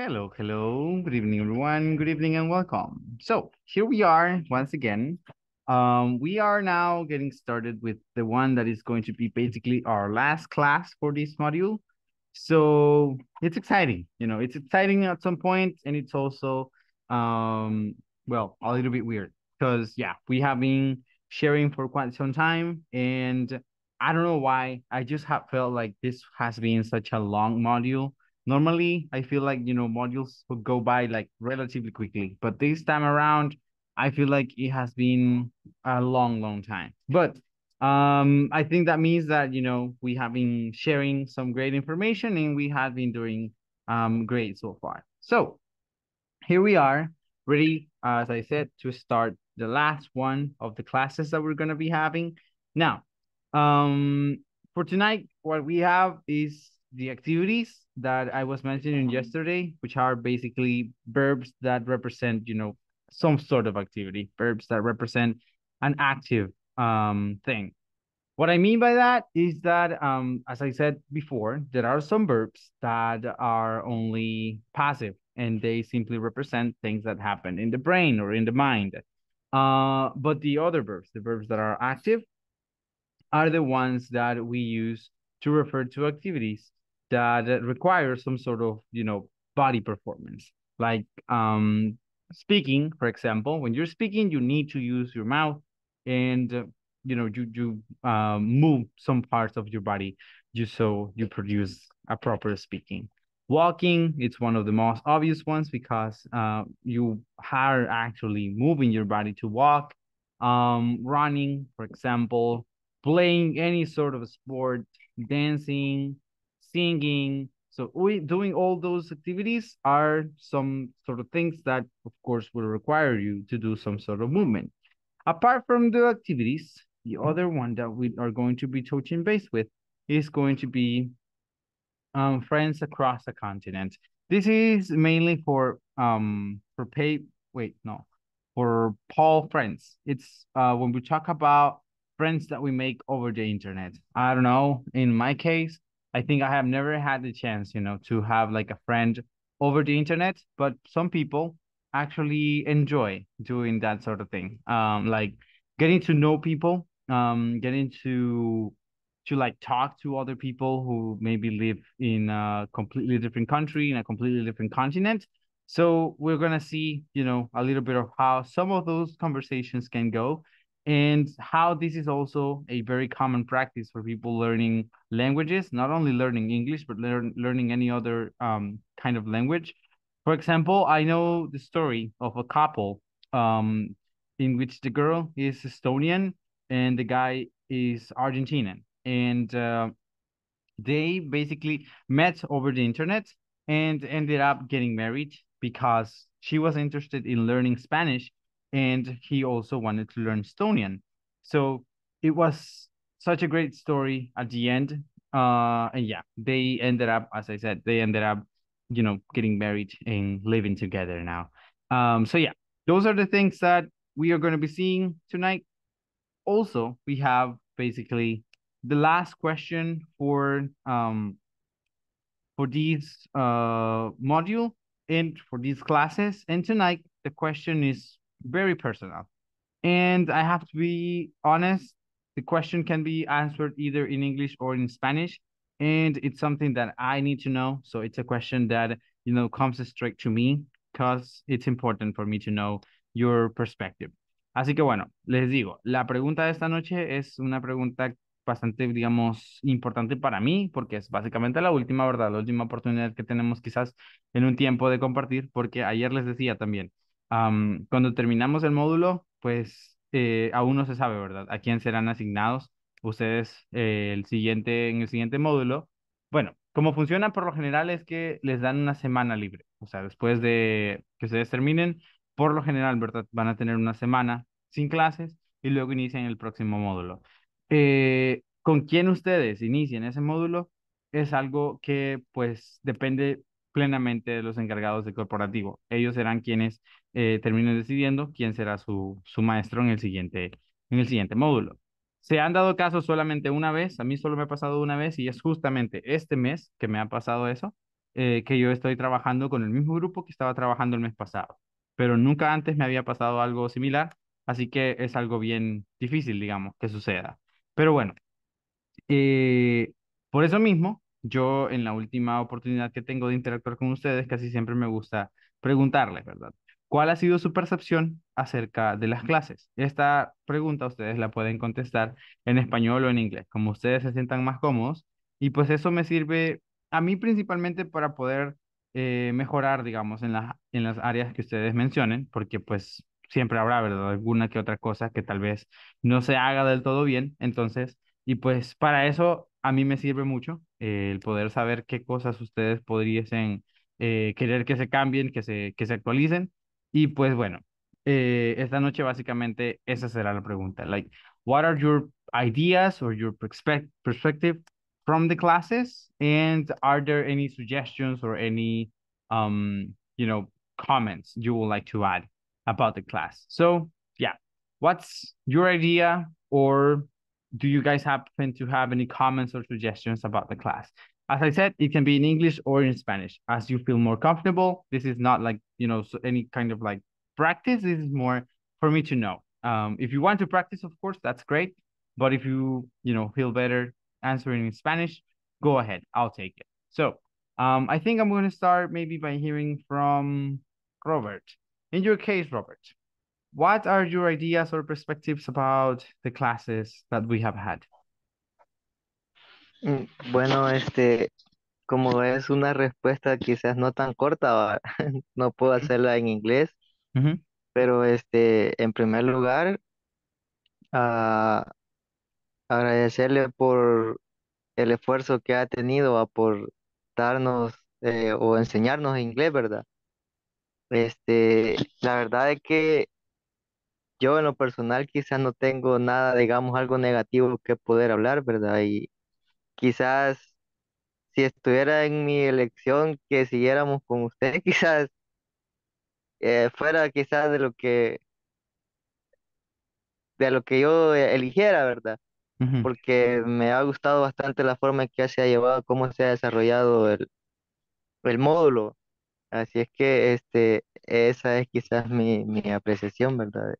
Hello, hello. Good evening, everyone. Good evening and welcome. So here we are once again. Um, we are now getting started with the one that is going to be basically our last class for this module. So it's exciting. You know, it's exciting at some point, and it's also, um, well, a little bit weird because yeah, we have been sharing for quite some time, and I don't know why I just have felt like this has been such a long module normally i feel like you know modules would go by like relatively quickly but this time around i feel like it has been a long long time but um i think that means that you know we have been sharing some great information and we have been doing um great so far so here we are ready as i said to start the last one of the classes that we're going to be having now um for tonight what we have is the activities that I was mentioning uh-huh. yesterday, which are basically verbs that represent, you know, some sort of activity, verbs that represent an active um, thing. What I mean by that is that, um, as I said before, there are some verbs that are only passive and they simply represent things that happen in the brain or in the mind. Uh, but the other verbs, the verbs that are active, are the ones that we use to refer to activities that requires some sort of you know body performance like um speaking for example when you're speaking you need to use your mouth and uh, you know you you uh, move some parts of your body just so you produce a proper speaking walking it's one of the most obvious ones because uh, you are actually moving your body to walk um running for example playing any sort of sport dancing singing. So we, doing all those activities are some sort of things that, of course, will require you to do some sort of movement. Apart from the activities, the other one that we are going to be touching base with is going to be um, friends across the continent. This is mainly for um for pay wait no for Paul friends. It's uh when we talk about friends that we make over the internet. I don't know. In my case, I think I have never had the chance, you know, to have like a friend over the internet, but some people actually enjoy doing that sort of thing. Um, like getting to know people, um, getting to to like talk to other people who maybe live in a completely different country in a completely different continent. So we're gonna see, you know, a little bit of how some of those conversations can go and how this is also a very common practice for people learning languages, not only learning English, but learn, learning any other um, kind of language. For example, I know the story of a couple um, in which the girl is Estonian and the guy is Argentinian. And uh, they basically met over the internet and ended up getting married because she was interested in learning Spanish and he also wanted to learn Estonian. So it was such a great story at the end. Uh, and yeah, they ended up, as I said, they ended up, you know, getting married and living together now. Um, so yeah, those are the things that we are going to be seeing tonight. Also, we have basically the last question for um for these uh module and for these classes. And tonight the question is very personal. And I have to be honest, the question can be answered either in English or in Spanish. And it's something that I need to know. So it's a question that, you know, comes straight to me because it's important for me to know your perspective. Así que bueno, les digo, la pregunta de esta noche es una pregunta bastante, digamos, importante para mí, porque es básicamente la última, ¿verdad? La última oportunidad que tenemos quizás en un tiempo de compartir, porque ayer les decía también, cuando terminamos el módulo, pues eh, aún no se sabe, ¿verdad? A quién serán asignados ustedes eh, el siguiente, en el siguiente módulo. Bueno, como funciona por lo general es que les dan una semana libre. O sea, después de que ustedes terminen, por lo general, ¿verdad? Van a tener una semana sin clases y luego inician el próximo módulo. Eh, con quién ustedes inician ese módulo es algo que pues depende plenamente de los encargados de corporativo. Ellos serán quienes eh, terminen decidiendo quién será su, su maestro en el, siguiente, en el siguiente módulo. Se han dado casos solamente una vez, a mí solo me ha pasado una vez y es justamente este mes que me ha pasado eso, eh, que yo estoy trabajando con el mismo grupo que estaba trabajando el mes pasado, pero nunca antes me había pasado algo similar, así que es algo bien difícil, digamos, que suceda. Pero bueno, eh, por eso mismo, yo en la última oportunidad que tengo de interactuar con ustedes, casi siempre me gusta preguntarles, ¿verdad? ¿Cuál ha sido su percepción acerca de las clases? Esta pregunta ustedes la pueden contestar en español o en inglés, como ustedes se sientan más cómodos. Y pues eso me sirve a mí principalmente para poder eh, mejorar, digamos, en, las en las áreas que ustedes mencionen, porque pues siempre habrá, ¿verdad? Alguna que otra cosa que tal vez no se haga del todo bien. Entonces, y pues para eso a mí me sirve mucho el poder saber qué cosas ustedes podrían eh, querer que se cambien, que se, que se actualicen. Y pues bueno, eh, esta noche básicamente esa será la pregunta. Like, what are your ideas or your perspective from the classes? And are there any suggestions or any, um, you know, comments you would like to add about the class? So yeah, what's your idea or do you guys happen to have any comments or suggestions about the class? As I said, it can be in English or in Spanish, as you feel more comfortable. This is not like, you know, so any kind of like practice. This is more for me to know. Um, if you want to practice, of course, that's great. But if you, you know, feel better answering in Spanish, go ahead. I'll take it. So um, I think I'm going to start maybe by hearing from Robert. In your case, Robert, what are your ideas or perspectives about the classes that we have had? Mm, bueno, este, como es una respuesta quizás no tan corta, no puedo hacerla en inglés, pero este, en primer lugar, ah, agradecerle por el esfuerzo que ha tenido a por darnos eh, o enseñarnos inglés, ¿verdad? Este, la verdad es que yo en lo personal quizás no tengo nada, digamos, algo negativo que poder hablar, ¿verdad? Y quizás si estuviera en mi elección, que siguiéramos con usted, quizás eh, fuera quizás de lo que, de lo que yo eh, eligiera, ¿verdad? Porque me ha gustado bastante la forma en que se ha llevado, cómo se ha desarrollado el, el módulo. Así es que este, esa es quizás mi, mi apreciación, ¿verdad?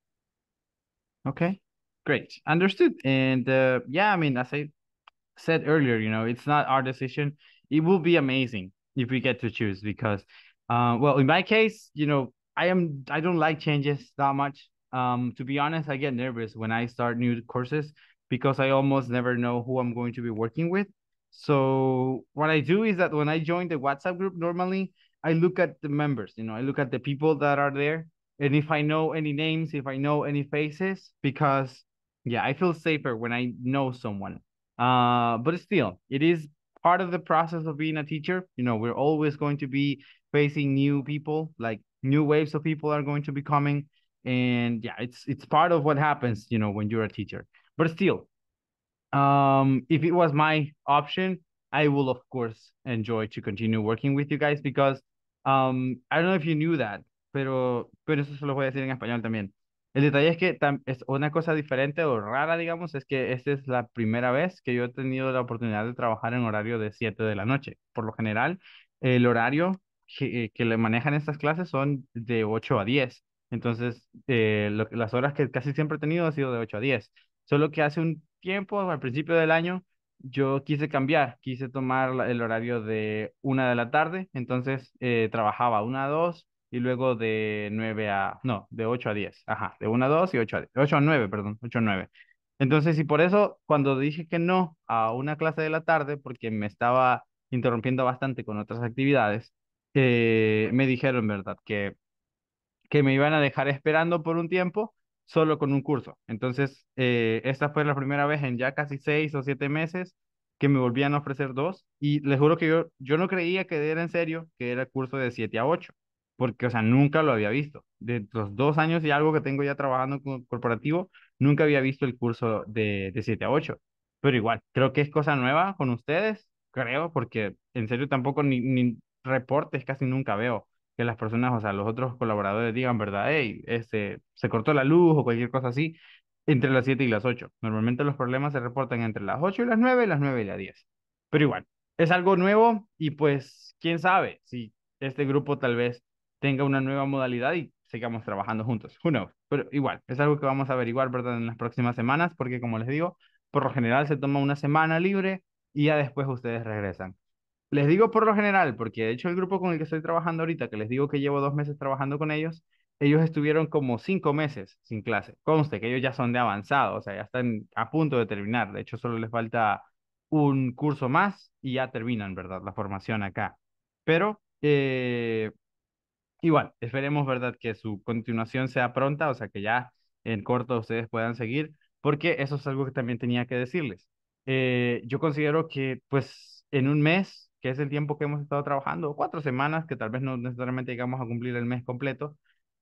Okay, great, understood. And uh, yeah, I mean, as I said earlier, you know, it's not our decision. It will be amazing if we get to choose because, uh, well, in my case, you know, I am I don't like changes that much. Um, to be honest, I get nervous when I start new courses because I almost never know who I'm going to be working with. So what I do is that when I join the WhatsApp group, normally I look at the members. You know, I look at the people that are there and if I know any names, if I know any faces, because yeah, I feel safer when I know someone. Uh, but still, it is part of the process of being a teacher. You know, we're always going to be facing new people, like new waves of people are going to be coming, and yeah, it's it's part of what happens. You know, when you're a teacher. But still, um, if it was my option, I will of course enjoy to continue working with you guys because um, I don't know if you knew that, pero, pero eso se lo voy a decir en español también. El detalle es que es una cosa diferente o rara, digamos, es que esta es la primera vez que yo he tenido la oportunidad de trabajar en horario de 7 de la noche. Por lo general, el horario que, eh, le manejan estas clases son de 8 a 10. Entonces, eh, las horas que casi siempre he tenido han sido de 8 a 10. Solo que hace un tiempo, al principio del año, yo quise cambiar, quise tomar el horario de 1 de la tarde. Entonces, eh, trabajaba 1 a 2 y luego de 9 a, no, de 8 a 10, ajá, de 1 a 2 y 8 a, 8 9, perdón, 8 a 9. Entonces, y por eso cuando dije que no a una clase de la tarde, porque me estaba interrumpiendo bastante con otras actividades, eh, me dijeron, ¿verdad?, que, que me iban a dejar esperando por un tiempo solo con un curso. Entonces, eh, esta fue la primera vez en ya casi 6 o 7 meses que me volvían a ofrecer dos y les juro que yo, yo no creía que era en serio, que era curso de 7 a 8 porque, o sea, nunca lo había visto. De los dos años y algo que tengo ya trabajando con corporativo, nunca había visto el curso de, de 7 a 8. Pero igual, creo que es cosa nueva con ustedes, creo, porque en serio tampoco ni, reportes casi nunca veo que las personas, o sea, los otros colaboradores digan, ¿verdad? Hey, este, se cortó la luz o cualquier cosa así, entre las 7 y las 8. Normalmente los problemas se reportan entre las 8 y las 9, las 9 y las 10. Pero igual, es algo nuevo y pues, quién sabe si este grupo tal vez tenga una nueva modalidad y sigamos trabajando juntos. Who Pero igual, es algo que vamos a averiguar, ¿verdad? En las próximas semanas, porque como les digo, por lo general se toma una semana libre y ya después ustedes regresan. Les digo por lo general, porque de hecho el grupo con el que estoy trabajando ahorita, que les digo que llevo dos meses trabajando con ellos, ellos estuvieron como cinco meses sin clase. Conste que ellos ya son de avanzado, o sea, ya están a punto de terminar. De hecho, solo les falta un curso más y ya terminan, ¿verdad? La formación acá. Pero eh, Igual, esperemos, ¿verdad? Que su continuación sea pronta, o sea, que ya en corto ustedes puedan seguir, porque eso es algo que también tenía que decirles. Eh, yo considero que, pues, en un mes, que es el tiempo que hemos estado trabajando, cuatro semanas, que tal vez no necesariamente llegamos a cumplir el mes completo,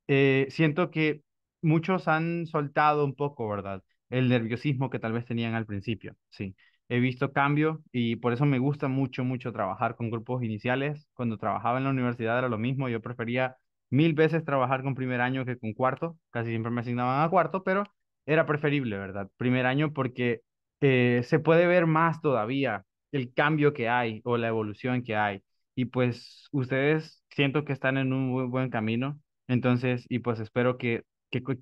eh, siento que muchos han soltado un poco, ¿verdad? El nerviosismo que tal vez tenían al principio, sí he visto cambio y por eso me gusta mucho, mucho trabajar con grupos iniciales. Cuando trabajaba en la universidad era lo mismo, yo prefería mil veces trabajar con primer año que con cuarto, casi siempre me asignaban a cuarto, pero era preferible, ¿verdad? Primer año porque eh, se puede ver más todavía el cambio que hay o la evolución que hay. Y pues ustedes siento que están en un buen camino, entonces, y pues espero que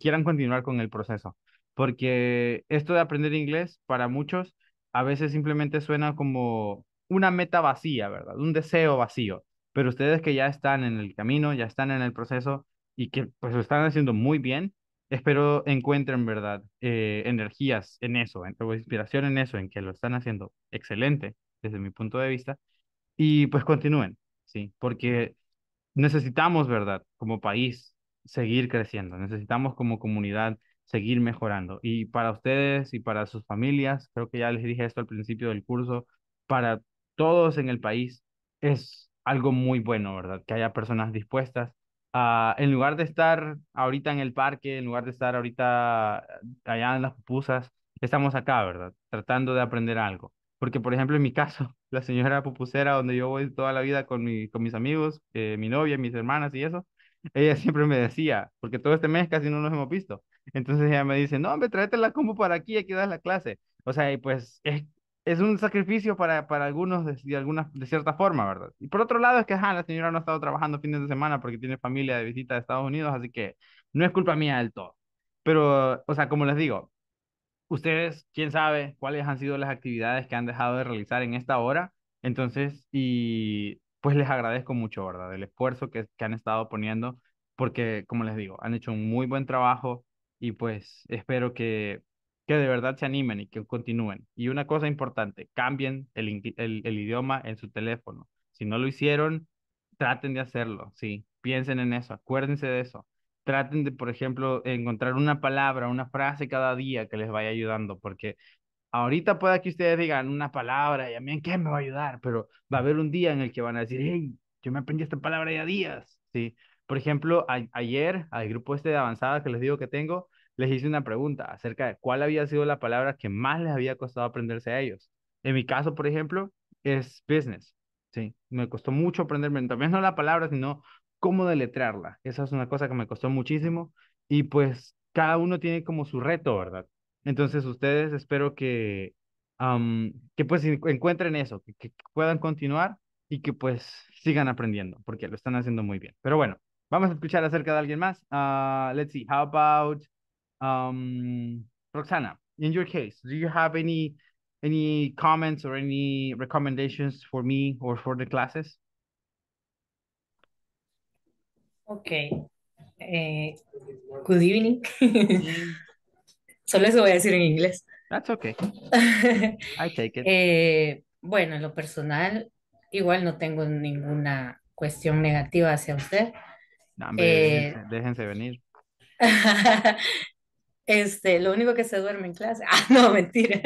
quieran continuar con el proceso, porque esto de aprender inglés para muchos a veces simplemente suena como una meta vacía, ¿verdad? Un deseo vacío. Pero ustedes que ya están en el camino, ya están en el proceso y que pues lo están haciendo muy bien, espero encuentren, ¿verdad? Eh, energías en eso, o inspiración en eso, en que lo están haciendo excelente desde mi punto de vista. Y pues continúen, ¿sí? Porque necesitamos, ¿verdad? Como país, seguir creciendo. Necesitamos como comunidad seguir mejorando. Y para ustedes y para sus familias, creo que ya les dije esto al principio del curso, para todos en el país es algo muy bueno, ¿verdad? Que haya personas dispuestas a, en lugar de estar ahorita en el parque, en lugar de estar ahorita eh, allá en las pupusas, estamos acá, ¿verdad? Tratando de aprender algo. Porque, por ejemplo, en mi caso, la señora pupusera, donde yo voy toda la vida con, mi, con mis amigos, eh, mi novia, mis hermanas y eso, ella siempre me decía, porque todo este mes casi no nos hemos visto, entonces ella me dice, no, hombre, tráetela la para aquí, aquí das la clase. O sea, y pues es, es un sacrificio para, para algunos de, de, de cierta forma, ¿verdad? Y por otro lado es que, ajá, la señora no ha estado trabajando fines de semana porque tiene familia de visita de Estados Unidos, así que no es culpa mía del todo. Pero, o sea, como les digo, ustedes, quién sabe cuáles han sido las actividades que han dejado de realizar en esta hora. Entonces, y pues les agradezco mucho, ¿verdad? El esfuerzo que, que han estado poniendo, porque, como les digo, han hecho un muy buen trabajo y pues espero que, que de verdad se animen y que continúen. Y una cosa importante, cambien el, idioma en su teléfono. Si no lo hicieron, traten de hacerlo, sí, piensen en eso, acuérdense de eso. Traten de, por ejemplo, encontrar una palabra, una frase cada día que les vaya ayudando, porque ahorita pueda que ustedes digan una palabra y a mí en qué me va a ayudar, pero va a haber un día en el que van a decir, hey, yo me aprendí esta palabra ya días, sí. Por ejemplo, ayer al grupo este de avanzada que les digo que tengo, les hice una pregunta acerca de cuál había sido la palabra que más les había costado aprenderse a ellos. En mi caso, por ejemplo, es business. Sí, me costó mucho aprenderme, también no la palabra, sino cómo deletrearla. Esa es una cosa que me costó muchísimo y pues cada uno tiene como su reto, ¿verdad? Entonces ustedes espero que, que pues encuentren eso, que, puedan continuar y que pues sigan aprendiendo, porque lo están haciendo muy bien. Pero bueno, vamos a escuchar acerca de alguien más. Ah, let's see, how about Um, Roxana, in your case, do you have any any comments or any recommendations for me or for the classes? Okay. Eh, good evening. Solo eso voy a decir en inglés. That's okay. I take it. Eh, bueno, en lo personal, igual no tengo ninguna cuestión negativa hacia usted. Eh, déjense venir. Este, lo único que se duerme en clase. Ah, no, mentira.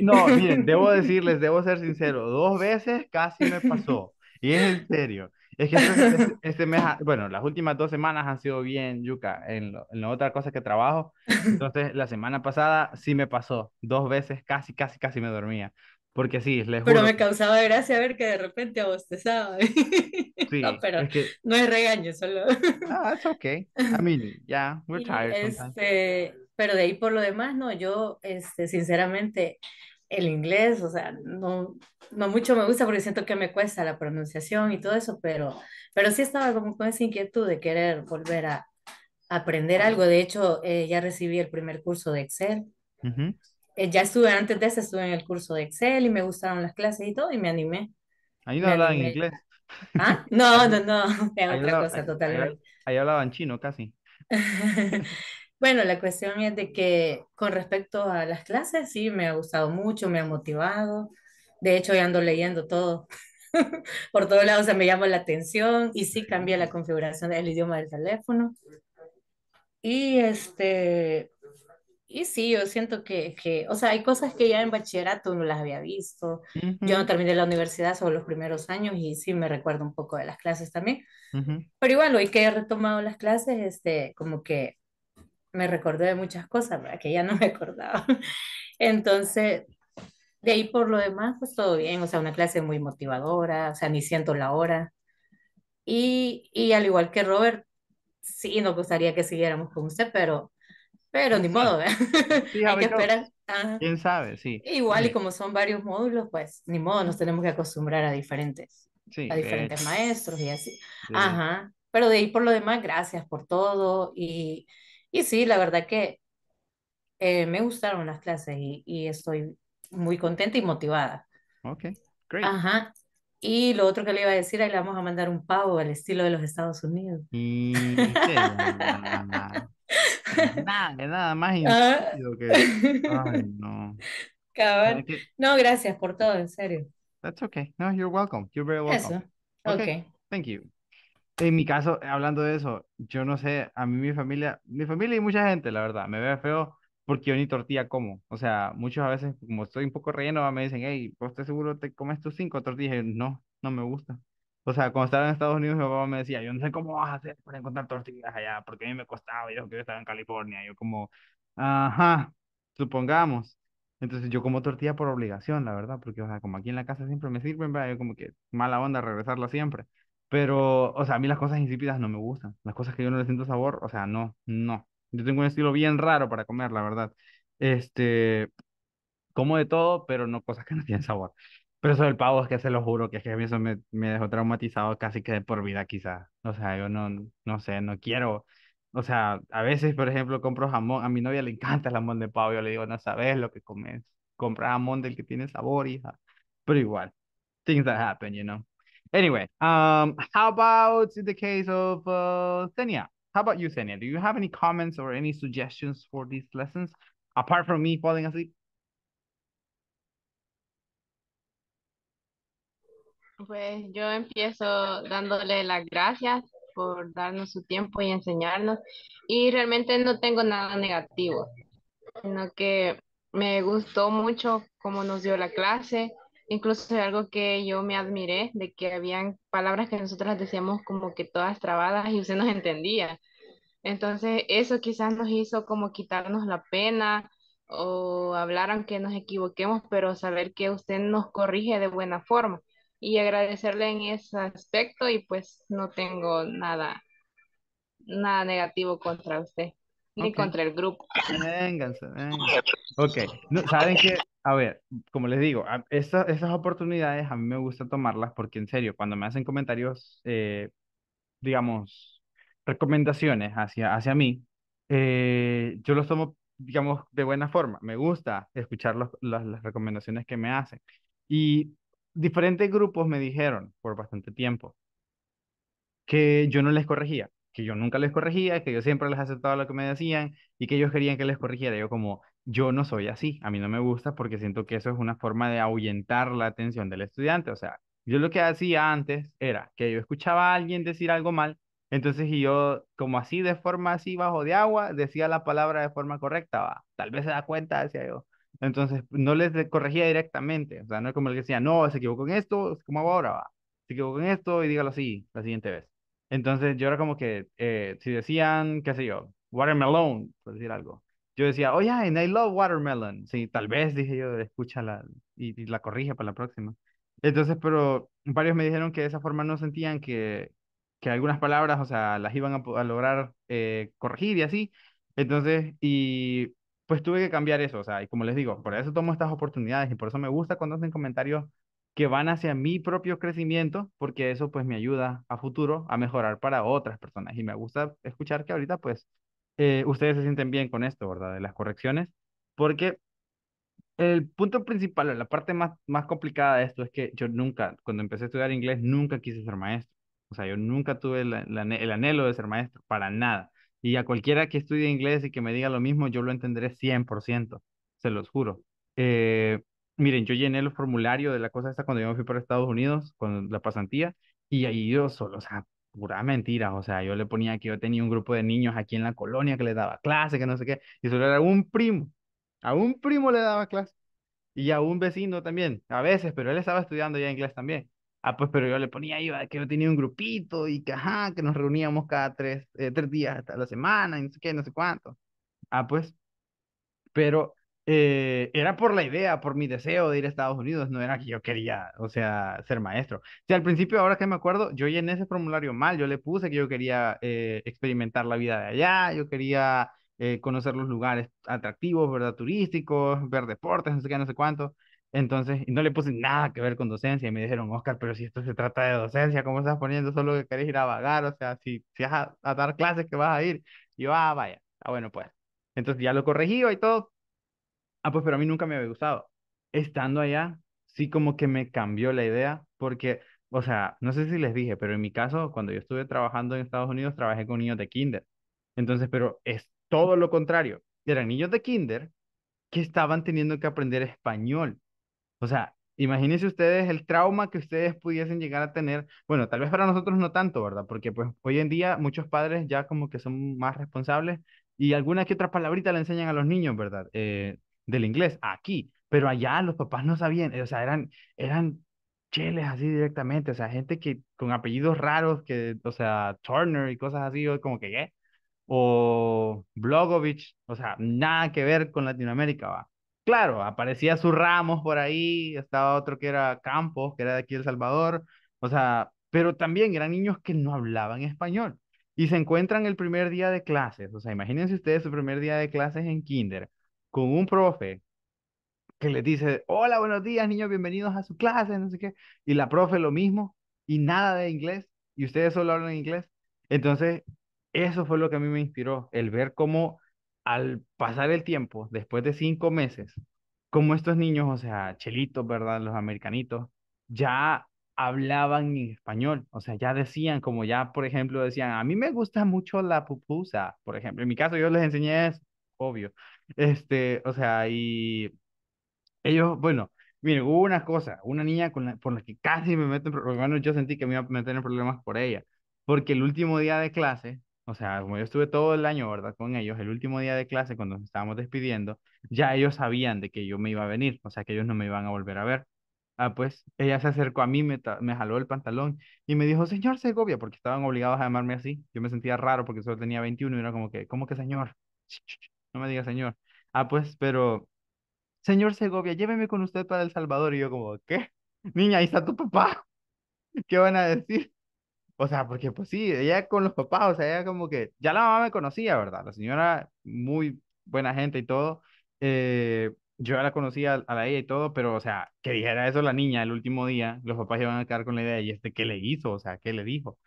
no, bien. debo decirles, debo ser sincero, dos veces casi me pasó. Y es en serio. Es que este, este, este mes, ah, bueno, las últimas dos semanas han sido bien, Yuka, en, en la otra cosa que trabajo. Entonces, la semana pasada sí me pasó. Dos veces casi, casi, casi me dormía. Porque sí, les juro. Pero me causaba gracia ver que de repente bostezaba. Sí, no, pero es no es regaño, solo. Ah, es ok. I mean, we're tired. Este, pero de ahí por lo demás, no, yo, este, sinceramente, el inglés, o sea, no, no mucho me gusta porque siento que me cuesta la pronunciación y todo eso, pero, pero sí estaba como con esa inquietud de querer volver a aprender algo. De hecho, eh, ya recibí el primer curso de Excel. Eh, ya estuve antes de eso, estuve en el curso de Excel y me gustaron las clases y todo y me animé. Ahí no hablaban inglés. ¿Ah? No, no, no, es otra cosa totalmente. Ahí, hablaban chino casi. bueno, la cuestión es de que con respecto a las clases, sí, me ha gustado mucho, me ha motivado. De hecho, ya ando leyendo todo. Por todos lados o se me llama la atención y sí cambia la configuración del idioma del teléfono. Y este, y sí, yo siento que, que, o sea, hay cosas que ya en bachillerato no las había visto. Yo no terminé la universidad sobre los primeros años y sí me recuerdo un poco de las clases también. Pero igual, hoy que he retomado las clases, este, como que me recordé de muchas cosas, ¿verdad? Que ya no me acordaba. Entonces, de ahí por lo demás, pues todo bien. O sea, una clase muy motivadora, o sea, ni siento la hora. Y, y al igual que Robert, sí, nos gustaría que siguiéramos con usted, pero pero ni modo, ¿verdad? ¿eh? Sí, Hay que esperar. ¿Quién sabe? Sí. Igual y como son varios módulos, pues ni modo, nos tenemos que acostumbrar a diferentes, a diferentes maestros y así. Ajá. Pero de ahí por lo demás, gracias por todo. Y, y sí, la verdad que eh, me gustaron las clases y, estoy muy contenta y motivada. Ok, great. Ajá. Y lo otro que le iba a decir, ahí le vamos a mandar un pavo al estilo de los Estados Unidos. Y... nada, nada más ah. que. no. No, gracias por todo, en serio. That's okay. No, you're welcome. You're very welcome. Okay. Thank you. En mi caso, hablando de eso, yo no sé, a mí mi familia, mi familia y mucha gente, la verdad, me ve feo porque yo ni tortilla como. O sea, muchos a veces, como estoy un poco relleno, me dicen, hey, ¿vos te seguro te comes tus cinco tortillas? yo, no, no me gusta. O sea, cuando estaba en Estados Unidos, mi papá me decía, yo no sé cómo vas a hacer para encontrar tortillas allá, porque a mí me costaba, yo que yo estaba en California, yo como, ajá, supongamos. Entonces yo como tortilla por obligación, la verdad, porque, o sea, como aquí en la casa siempre me sirven, ¿verdad? yo como que mala onda regresarla siempre. Pero, o sea, a mí las cosas insípidas no me gustan. Las cosas que yo no le siento sabor, o sea, no, no. Yo tengo un estilo bien raro para comer, la verdad. Este, como de todo, pero no cosas que no tienen sabor. Pero eso del pavo es que se lo juro, que es que eso me, me dejó traumatizado casi que por vida quizás. O sea, yo no, no sé, no quiero. O sea, a veces, por ejemplo, compro jamón. A mi novia le encanta el jamón de pavo. Yo le digo, no sabes lo que comes. Compra jamón del que tiene sabor, hija. Pero igual, things that happen, you know. Anyway, um, how about the case of uh, How about you, Senia Do you have any comments or any suggestions for these lessons? Apart from me falling asleep? Pues yo empiezo dándole las gracias por darnos su tiempo y enseñarnos. Y realmente no tengo nada negativo, sino que me gustó mucho cómo nos dio la clase. Incluso es algo que yo me admiré de que habían palabras que nosotras decíamos como que todas trabadas y usted nos entendía. Entonces eso quizás nos hizo como quitarnos la pena o hablar aunque nos equivoquemos, pero saber que usted nos corrige de buena forma y agradecerle en ese aspecto y pues no tengo nada, nada negativo contra usted. Ni contra el grupo. Vénganse, vénganse. Ok, no, saben que, a ver, como les digo, esas, oportunidades a mí me gusta tomarlas porque en serio, cuando me hacen comentarios, eh, digamos, recomendaciones hacia, hacia mí, eh, yo los tomo, digamos, de buena forma. Me gusta escuchar los, las recomendaciones que me hacen. Y diferentes grupos me dijeron por bastante tiempo que yo no les corregía, que yo nunca les corregía, que yo siempre les aceptaba lo que me decían y que ellos querían que les corrigiera. Yo como, yo no soy así, a mí no me gusta porque siento que eso es una forma de ahuyentar la atención del estudiante. O sea, yo lo que hacía antes era que yo escuchaba a alguien decir algo mal, entonces yo como así de forma así bajo de agua decía la palabra de forma correcta, tal vez se da cuenta, decía yo. Entonces, no les corregía directamente. O sea, no es como el que decía, no, se equivocó en esto, ¿cómo hago ahora? Va? Se equivocó en esto y dígalo así la siguiente vez. Entonces, yo era como que, eh, si decían, qué sé yo, watermelon, por decir algo, yo decía, oh yeah, and I love watermelon. Sí, tal vez, dije yo, escúchala y, y la corrige para la próxima. Entonces, pero varios me dijeron que de esa forma no sentían que, que algunas palabras, o sea, las iban a, lograr eh, corregir y así. Entonces, y pues tuve que cambiar eso, o sea, y como les digo, por eso tomo estas oportunidades y por eso me gusta cuando hacen comentarios que van hacia mi propio crecimiento, porque eso pues me ayuda a futuro a mejorar para otras personas. Y me gusta escuchar que ahorita pues eh, ustedes se sienten bien con esto, ¿verdad? De las correcciones, porque el punto principal, la parte más, más complicada de esto es que yo nunca, cuando empecé a estudiar inglés, nunca quise ser maestro. O sea, yo nunca tuve el anhelo de ser maestro, para nada. Y a cualquiera que estudie inglés y que me diga lo mismo, yo lo entenderé 100%, se los juro. Eh, miren, yo llené el formulario de la cosa esta cuando yo me fui para Estados Unidos con la pasantía y ahí yo solo, o sea, pura mentira, o sea, yo le ponía que yo tenía un grupo de niños aquí en la colonia que le daba clase, que no sé qué, y solo era un primo, a un primo le daba clase y a un vecino también, a veces, pero él estaba estudiando ya inglés también. Ah, pues, pero yo le ponía iba, que yo tenía un grupito y que, ajá, que nos reuníamos cada tres, eh, tres días hasta la semana y no sé qué, no sé cuánto. Ah, pues, pero eh, era por la idea, por mi deseo de ir a Estados Unidos, no era que yo quería, o sea, ser maestro. O sea, al principio, ahora que me acuerdo, yo llené ese formulario mal, yo le puse que yo quería eh, experimentar la vida de allá, yo quería eh, conocer los lugares atractivos, ¿verdad? Turísticos, ver deportes, no sé qué, no sé cuánto. Entonces, y no le puse nada que ver con docencia. Y me dijeron, Oscar, pero si esto se trata de docencia, ¿cómo estás poniendo solo que querés ir a vagar? O sea, si, si vas a, dar clases, que vas a ir. Y yo, ah, vaya. Ah, bueno, pues. Entonces ya lo corregí y todo. Ah, pues, pero a mí nunca me había gustado. Estando allá, sí como que me cambió la idea, porque, o sea, no sé si les dije, pero en mi caso, cuando yo estuve trabajando en Estados Unidos, trabajé con niños de kinder. Entonces, pero es todo lo contrario. Eran niños de kinder que estaban teniendo que aprender español o sea, imagínense ustedes el trauma que ustedes pudiesen llegar a tener. Bueno, tal vez para nosotros no tanto, ¿verdad? Porque pues hoy en día muchos padres ya como que son más responsables y alguna que otra palabrita le enseñan a los niños, ¿verdad? Eh, del inglés, aquí. Pero allá los papás no sabían, eh, o sea, eran, eran cheles así directamente, o sea, gente que con apellidos raros, que, o sea, Turner y cosas así, o como que, ¿qué? O Blogovich, o sea, nada que ver con Latinoamérica, va claro, aparecía su Ramos por ahí, estaba otro que era Campos, que era de aquí El Salvador, o sea, pero también eran niños que no hablaban español y se encuentran el primer día de clases, o sea, imagínense ustedes su primer día de clases en kinder con un profe que les dice, hola, buenos días, niños, bienvenidos a su clase, no sé qué, y la profe lo mismo, y nada de inglés, y ustedes solo hablan inglés. Entonces, eso fue lo que a mí me inspiró, el ver cómo al pasar el tiempo, después de cinco meses, como estos niños, o sea, chelitos, ¿verdad? Los americanitos, ya hablaban en español, o sea, ya decían, como ya, por ejemplo, decían, a mí me gusta mucho la pupusa, por ejemplo, en mi caso yo les enseñé es obvio, este, o sea, y ellos, bueno, miren, hubo una cosa, una niña con la, por la que casi me meten, bueno, yo sentí que me iba a meter problemas por ella, porque el último día de clase, o sea, como yo estuve todo el año, ¿verdad? Con ellos, el último día de clase, cuando nos estábamos despidiendo, ya ellos sabían de que yo me iba a venir, o sea, que ellos no me iban a volver a ver. Ah, pues ella se acercó a mí, me, me jaló el pantalón y me dijo, señor Segovia, porque estaban obligados a llamarme así. Yo me sentía raro porque solo tenía 21 y era como que, ¿cómo que señor? No me diga señor. Ah, pues, pero, señor Segovia, lléveme con usted para El Salvador. Y yo como, ¿qué? Niña, ahí está tu papá. ¿Qué van a decir? O sea, porque pues sí, ella con los papás, o sea, ella como que, ya la mamá me conocía, ¿verdad? La señora, muy buena gente y todo. Eh, yo ya la conocía a la ella y todo, pero, o sea, que dijera eso la niña el último día, los papás iban a quedar con la idea, ¿y este qué le hizo? O sea, ¿qué le dijo?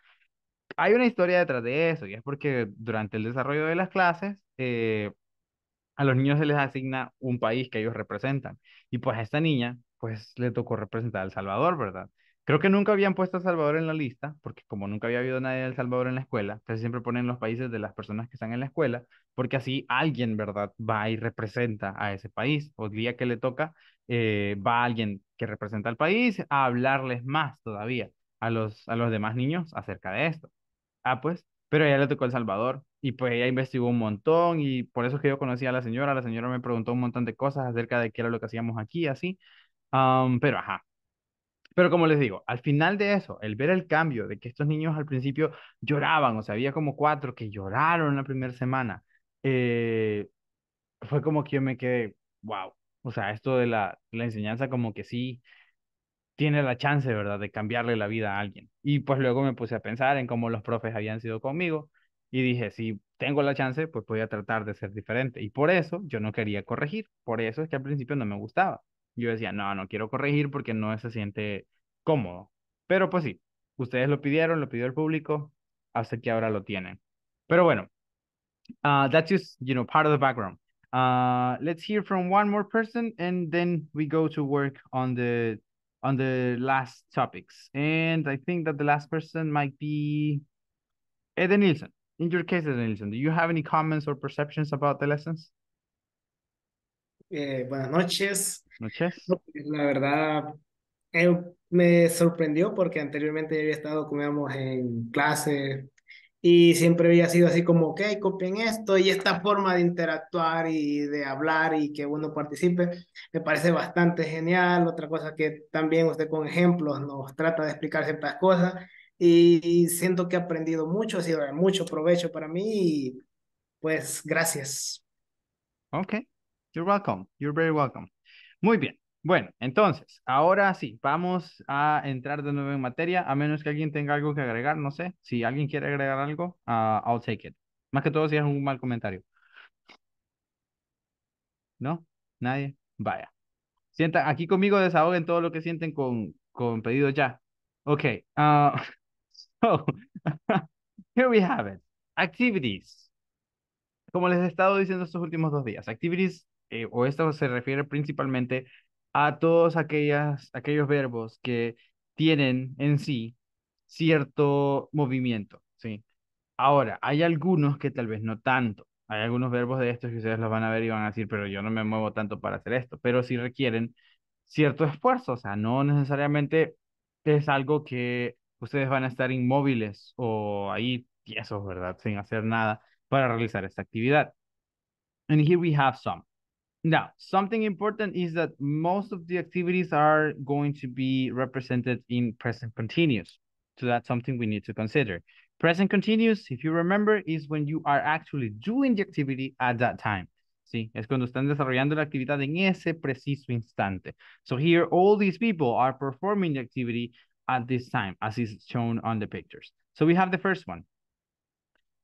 Hay una historia detrás de eso, y es porque durante el desarrollo de las clases, eh, a los niños se les asigna un país que ellos representan. Y pues a esta niña, pues le tocó representar a El Salvador, ¿verdad? Creo que nunca habían puesto a Salvador en la lista, porque como nunca había habido nadie de El Salvador en la escuela, entonces siempre ponen los países de las personas que están en la escuela, porque así alguien, ¿verdad?, va y representa a ese país. O el día que le toca, eh, va alguien que representa al país a hablarles más todavía a los, a los demás niños acerca de esto. Ah, pues, pero ella le tocó El Salvador y pues ella investigó un montón y por eso es que yo conocí a la señora, la señora me preguntó un montón de cosas acerca de qué era lo que hacíamos aquí, así, pero ajá, pero como les digo, al final de eso, el ver el cambio de que estos niños al principio lloraban, o sea, había como cuatro que lloraron la primera semana, eh, fue como que yo me quedé, wow, o sea, esto de la, la enseñanza como que sí tiene la chance, ¿verdad?, de cambiarle la vida a alguien. Y pues luego me puse a pensar en cómo los profes habían sido conmigo y dije, si tengo la chance, pues voy a tratar de ser diferente. Y por eso yo no quería corregir, por eso es que al principio no me gustaba. yo decía, no, no quiero corregir porque no se siente cómodo. Pero pues sí, ustedes lo pidieron, lo pidió el público, hasta que ahora lo tienen. Pero bueno, uh, that's just, you know, part of the background. Uh, let's hear from one more person and then we go to work on the on the last topics. And I think that the last person might be Eden Nielsen. In your case, Eden Nielsen, do you have any comments or perceptions about the lessons? Eh, buenas noches. Noches. Pues, la verdad, eh, me sorprendió porque anteriormente yo había estado, digamos en clase y siempre había sido así como, ok, copien esto y esta forma de interactuar y de hablar y que uno participe, me parece bastante genial. Otra cosa que también usted con ejemplos nos trata de explicar ciertas cosas y siento que he aprendido mucho, ha sido mucho provecho para mí y pues gracias. Ok, You're welcome. You're very welcome. Muy bien. Bueno, entonces, ahora sí, vamos a entrar de nuevo en materia, a menos que alguien tenga algo que agregar, no sé. Si alguien quiere agregar algo, uh, I'll take it. Más que todo si es un mal comentario. ¿No? ¿Nadie? Vaya. Sienta aquí conmigo desahoguen todo lo que sienten con, con pedido ya. Ok. Uh, so, here we have it. Activities. Como les he estado diciendo estos últimos dos días, activities eh, o esto se refiere principalmente a todos aquellos verbos que tienen en sí cierto movimiento, ¿sí? Ahora, hay algunos que tal vez no tanto. Hay algunos verbos de estos que ustedes los van a ver y van a decir, pero yo no me muevo tanto para hacer esto, pero sí requieren cierto esfuerzo, o sea, no necesariamente es algo que ustedes van a estar inmóviles o ahí tiesos, ¿verdad? Sin hacer nada para realizar esta actividad. And here we have some. Now, something important is that most of the activities are going to be represented in present continuous. So that's something we need to consider. Present continuous, if you remember, is when you are actually doing the activity at that time. See, es cuando están desarrollando la actividad en ese preciso instante. So here, all these people are performing the activity at this time, as is shown on the pictures. So we have the first one.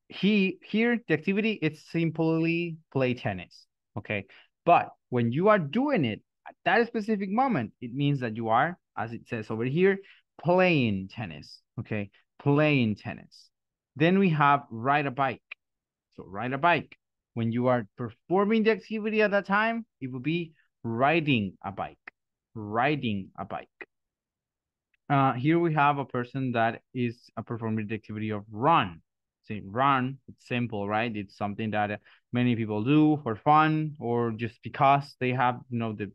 He, here, the activity, it's simply play tennis, okay? But when you are doing it at that specific moment, it means that you are, as it says over here, playing tennis. Okay, playing tennis. Then we have ride a bike. So ride a bike. When you are performing the activity at that time, it will be riding a bike. Riding a bike. Uh, here we have a person that is uh, performing the activity of run run. It's simple, right? It's something that uh, many people do for fun or just because they have you know the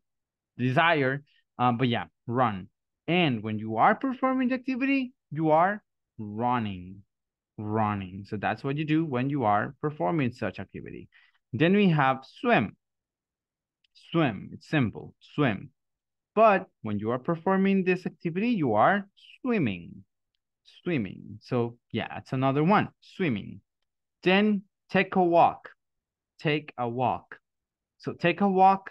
desire. Um, but yeah, run. And when you are performing the activity, you are running, running. So that's what you do when you are performing such activity. Then we have swim. Swim, it's simple, swim. But when you are performing this activity, you are swimming swimming. So yeah, it's another one, swimming. Then take a walk, take a walk. So take a walk.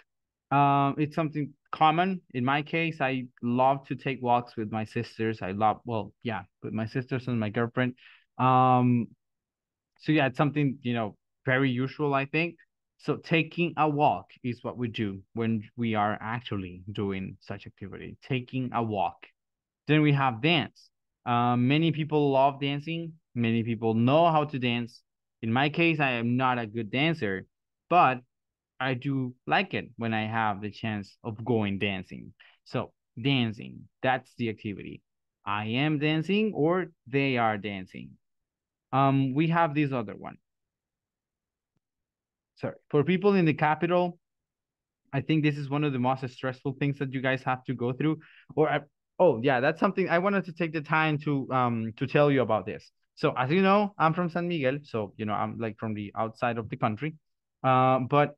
Um, it's something common in my case. I love to take walks with my sisters. I love, well, yeah, with my sisters and my girlfriend. Um, so yeah, it's something you know very usual, I think. So taking a walk is what we do when we are actually doing such activity, taking a walk. Then we have dance. Uh, many people love dancing. Many people know how to dance. In my case, I am not a good dancer, but I do like it when I have the chance of going dancing. So dancing, that's the activity. I am dancing or they are dancing. Um, we have this other one. Sorry, for people in the capital, I think this is one of the most stressful things that you guys have to go through, or Oh yeah, that's something I wanted to take the time to um to tell you about this. So as you know, I'm from San Miguel, so you know I'm like from the outside of the country. Uh, but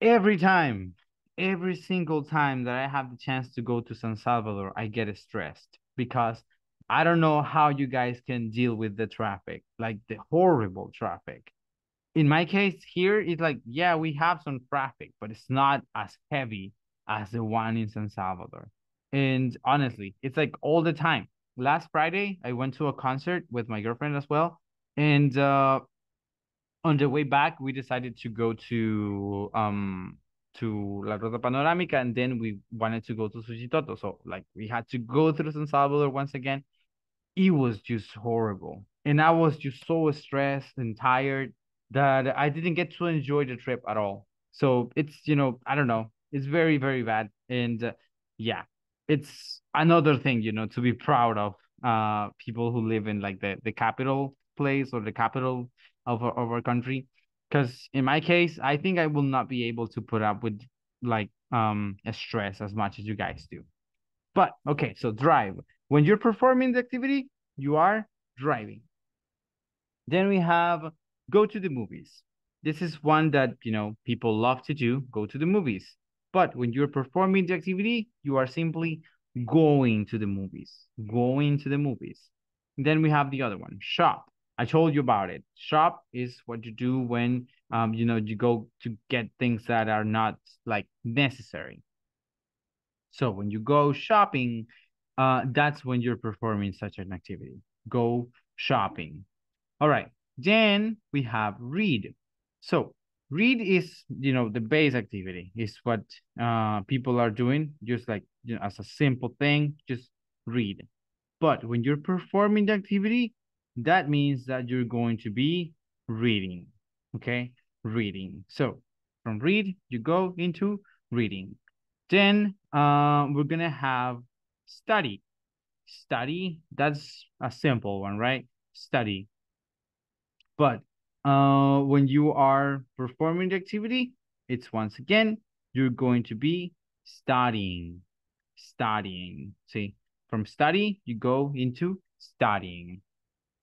every time, every single time that I have the chance to go to San Salvador, I get stressed because I don't know how you guys can deal with the traffic, like the horrible traffic. In my case, here it's like, yeah, we have some traffic, but it's not as heavy as the one in San Salvador. And honestly, it's like all the time. Last Friday, I went to a concert with my girlfriend as well. And uh, on the way back, we decided to go to um to La Ruta Panorámica, and then we wanted to go to Suchitoto. So like we had to go through San Salvador once again. It was just horrible, and I was just so stressed and tired that I didn't get to enjoy the trip at all. So it's you know I don't know, it's very very bad, and uh, yeah, it's another thing, you know, to be proud of uh, people who live in like the, the capital place or the capital of our, of our country. Because in my case, I think I will not be able to put up with like um stress as much as you guys do. But okay, so drive. When you're performing the activity, you are driving. Then we have go to the movies. This is one that you know people love to do. Go to the movies. But when you're performing the activity, you are simply going to the movies, going to the movies. And then we have the other one, shop. I told you about it. Shop is what you do when um you know you go to get things that are not like necessary. So when you go shopping, uh that's when you're performing such an activity. Go shopping. All right. Then we have read. So read is you know the base activity is what uh people are doing just like you know, as a simple thing just read but when you're performing the activity that means that you're going to be reading okay reading so from read you go into reading then uh, we're gonna have study study that's a simple one right study but uh, when you are performing the activity, it's once again, you're going to be studying, studying. See, from study, you go into studying.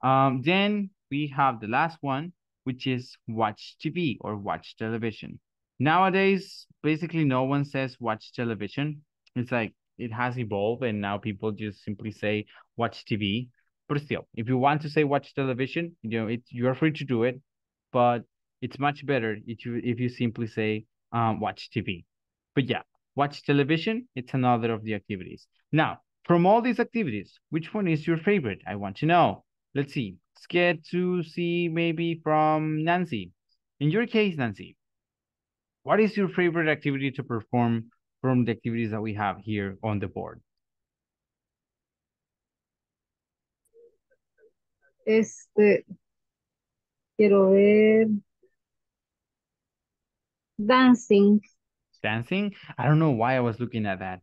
Um, then we have the last one, which is watch TV or watch television. Nowadays, basically no one says watch television. It's like it has evolved and now people just simply say watch TV but still, if you want to say watch television, you know, it you're free to do it, but it's much better if you if you simply say um watch TV. But yeah, watch television, it's another of the activities. Now, from all these activities, which one is your favorite? I want to know. Let's see. Scared to see maybe from Nancy. In your case, Nancy, what is your favorite activity to perform from the activities that we have here on the board? Este, quiero ver. Dancing. Dancing? I don't know why I was looking at that.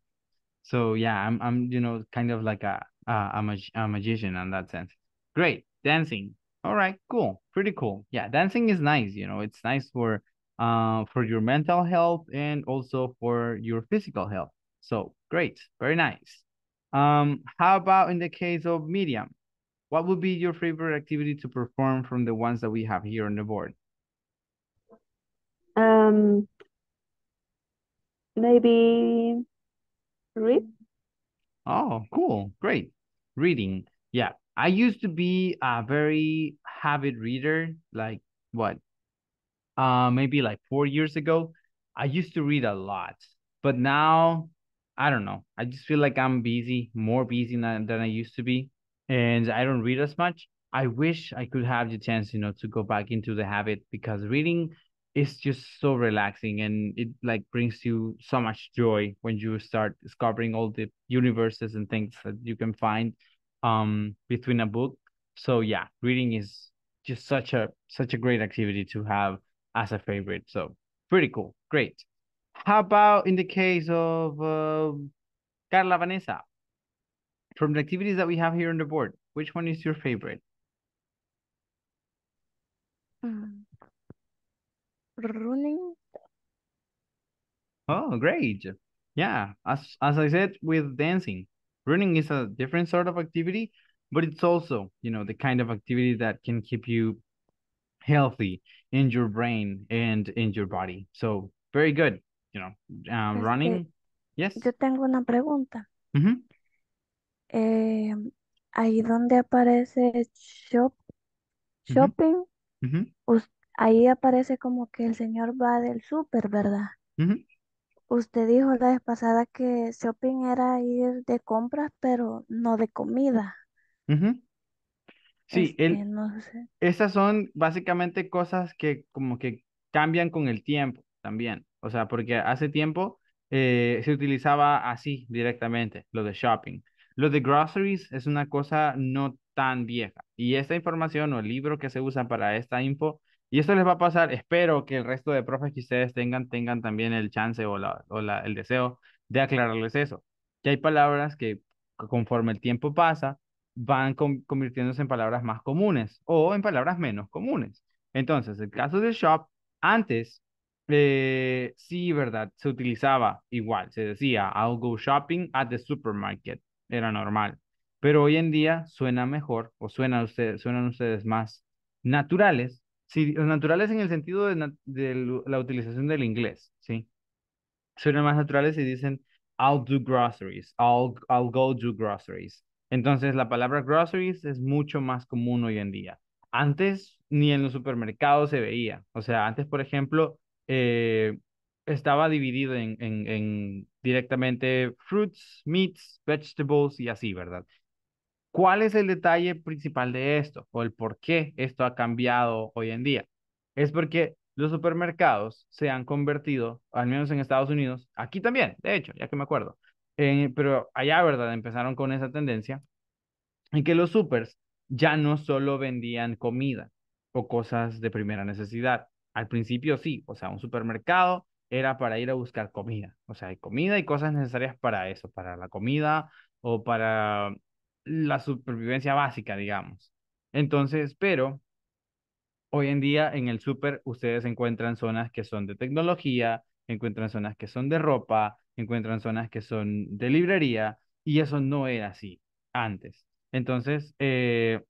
So yeah, I'm, I'm, you know, kind of like a, a, a, mag a magician in that sense. Great. Dancing. All right, cool. Pretty cool. Yeah, dancing is nice. You know, it's nice for, uh, for your mental health and also for your physical health. So great. Very nice. Um, how about in the case of medium? What would be your favorite activity to perform from the ones that we have here on the board? Um, maybe read. Oh, cool. Great. Reading. Yeah. I used to be a very avid reader, like what? Uh, maybe like four years ago. I used to read a lot, but now I don't know. I just feel like I'm busy, more busy than, than I used to be and I don't read as much. I wish I could have the chance, you know, to go back into the habit because reading is just so relaxing and it like brings you so much joy when you start discovering all the universes and things that you can find um between a book. So yeah, reading is just such a such a great activity to have as a favorite. So pretty cool. Great. How about in the case of uh, Carla Vanessa? from the activities that we have here on the board, which one is your favorite? Mm. Running. Oh, great. Yeah, as, as I said with dancing, running is a different sort of activity, but it's also, you know, the kind of activity that can keep you healthy in your brain and in your body. So very good, you know, um, running. Yes. Yo tengo una pregunta. Mm -hmm. Eh, ahí donde aparece shop, shopping, ahí aparece como que el señor va del súper, ¿verdad? Usted dijo la vez pasada que shopping era ir de compras, pero no de comida. Sí, este, no sé. esas son básicamente cosas que como que cambian con el tiempo también. O sea, porque hace tiempo eh, se utilizaba así directamente, lo de shopping. Lo de groceries es una cosa no tan vieja. Y esta información o el libro que se usa para esta info, y esto les va a pasar, espero que el resto de profes que ustedes tengan, tengan también el chance o, la, el deseo de aclararles eso. Que hay palabras que conforme el tiempo pasa, van convirtiéndose en palabras más comunes o en palabras menos comunes. Entonces, el caso del shop, antes, eh, sí, ¿verdad? Se utilizaba igual, se decía, I'll go shopping at the supermarket era normal. Pero hoy en día suena mejor o suenan ustedes, suenan ustedes más naturales. Sí, naturales en el sentido de, la utilización del inglés, ¿sí? Suenan más naturales y dicen, I'll do groceries, I'll, go do groceries. Entonces la palabra groceries es mucho más común hoy en día. Antes ni en los supermercados se veía. O sea, antes, por ejemplo, eh, estaba dividido en, en, directamente fruits, meats, vegetables y así, ¿verdad? ¿Cuál es el detalle principal de esto o el por qué esto ha cambiado hoy en día? Es porque los supermercados se han convertido, al menos en Estados Unidos, aquí también, de hecho, ya que me acuerdo, pero allá, ¿verdad? Empezaron con esa tendencia en que los supers ya no solo vendían comida o cosas de primera necesidad. Al principio sí, o sea, un supermercado era para ir a buscar comida. O sea, hay comida y cosas necesarias para eso, para la comida o para la supervivencia básica, digamos. Entonces, pero hoy en día en el súper ustedes encuentran zonas que son de tecnología, encuentran zonas que son de ropa, encuentran zonas que son de librería y eso no era así antes. Entonces, eh,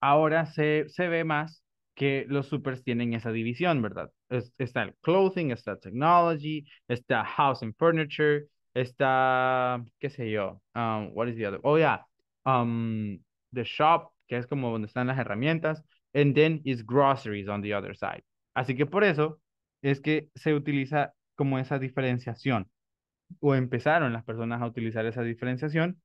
ahora se, se ve más que los supers tienen esa división, ¿verdad? está el clothing, está technology, está house and furniture, está, qué sé yo, um, what is the other? Oh, yeah, um, the shop, que es como donde están las herramientas, and then is groceries on the other side. Así que por eso es que se utiliza como esa diferenciación, o empezaron las personas a utilizar esa diferenciación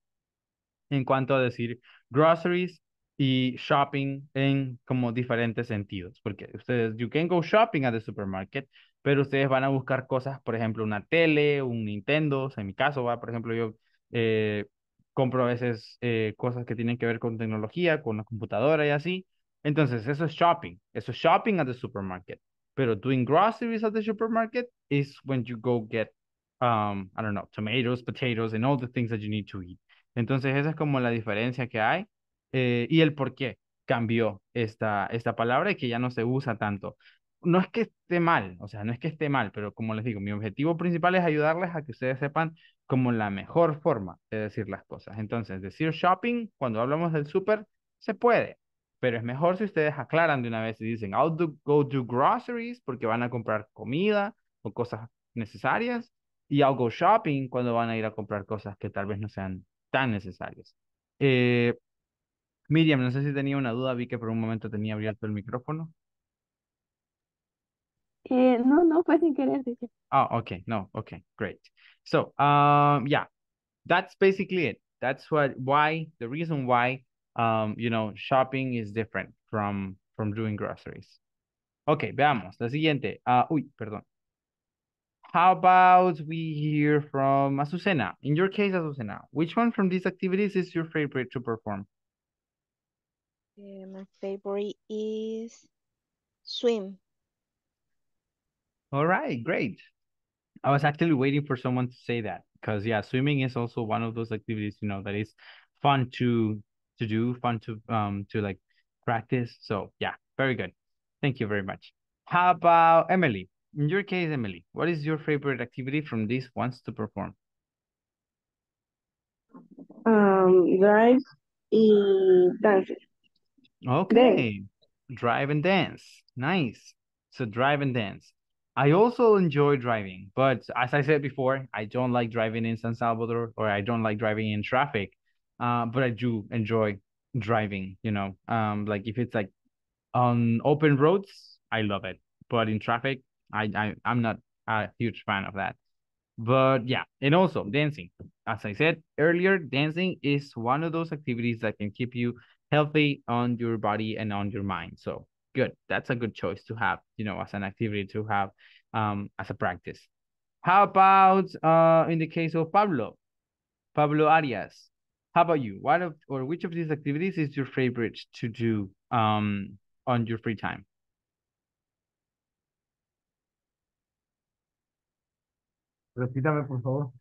en cuanto a decir groceries y shopping en como diferentes sentidos, porque ustedes, you can go shopping at the supermarket, pero ustedes van a buscar cosas, por ejemplo, una tele, un Nintendo, en mi caso va, por ejemplo, yo eh, compro a veces eh, cosas que tienen que ver con tecnología, con la computadora y así, entonces eso es shopping, eso es shopping at the supermarket, pero doing groceries at the supermarket is when you go get, um, I don't know, tomatoes, potatoes, and all the things that you need to eat. Entonces esa es como la diferencia que hay eh, y el por qué cambió esta, esta palabra y que ya no se usa tanto. No es que esté mal, o sea, no es que esté mal, pero como les digo, mi objetivo principal es ayudarles a que ustedes sepan como la mejor forma de decir las cosas. Entonces, decir shopping cuando hablamos del súper se puede, pero es mejor si ustedes aclaran de una vez y dicen I'll go do groceries porque van a comprar comida o cosas necesarias y I'll go shopping cuando van a ir a comprar cosas que tal vez no sean tan necesarias. Eh, Miriam, no sé si tenía una duda, vi que por un momento tenía abierto el micrófono. Eh, no, no, fue sin querer. Oh, okay. No, okay, great. So, um, yeah, that's basically it. That's what, why, the reason why, um, you know, shopping is different from, from doing groceries. Okay, veamos. La siguiente. Uh, uy, perdón. How about we hear from Azucena? In your case, Azucena, which one from these activities is your favorite to perform? Eh, my favorite is swim. All right, great. I was actually waiting for someone to say that because yeah, swimming is also one of those activities you know that is fun to to do, fun to um to like practice. So yeah, very good. Thank you very much. How about Emily? In your case, Emily, what is your favorite activity from these ones to perform? Um, drive eh, and dancing. Okay. Dance. Drive and dance. Nice. So drive and dance. I also enjoy driving, but as I said before, I don't like driving in San Salvador or I don't like driving in traffic. Uh, but I do enjoy driving, you know. Um, like if it's like on open roads, I love it. But in traffic, I, I I'm not a huge fan of that. But yeah, and also dancing. As I said earlier, dancing is one of those activities that can keep you healthy on your body and on your mind. So good. That's a good choice to have, you know, as an activity to have um, as a practice. How about uh, in the case of Pablo, Pablo Arias? How about you? What of or which of these activities is your favorite to do um, on your free time? Repítame, por favor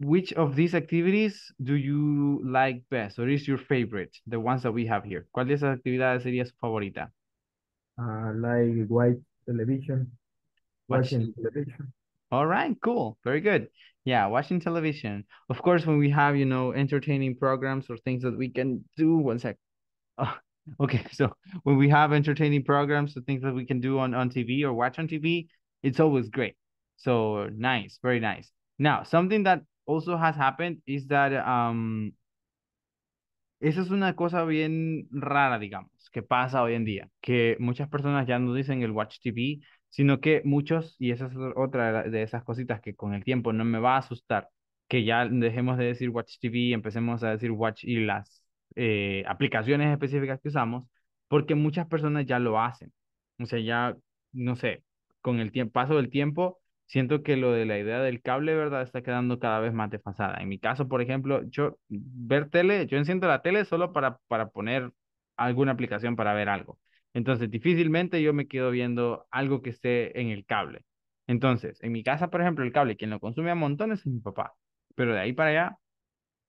which of these activities do you like best or is your favorite? The ones that we have here. ¿Cuál de esas actividades sería su favorita? Uh, like white television. Watching, television. All right, cool. Very good. Yeah, watching television. Of course, when we have, you know, entertaining programs or things that we can do. One sec. Oh, okay, so when we have entertaining programs or things that we can do on, on TV or watch on TV, it's always great. So nice, very nice. Now, something that also has happened is that um, esa es una cosa bien rara, digamos, que pasa hoy en día, que muchas personas ya no dicen el watch TV, sino que muchos, y esa es otra de esas cositas que con el tiempo no me va a asustar, que ya dejemos de decir watch TV, empecemos a decir watch y las eh, aplicaciones específicas que usamos, porque muchas personas ya lo hacen. O sea, ya, no sé, con el tiempo, paso del tiempo, siento que lo de la idea del cable, ¿verdad? Está quedando cada vez más desfasada. En mi caso, por ejemplo, yo ver tele, yo enciendo la tele solo para, para poner alguna aplicación para ver algo. Entonces, difícilmente yo me quedo viendo algo que esté en el cable. Entonces, en mi casa, por ejemplo, el cable, quien lo consume a montones es mi papá. Pero de ahí para allá,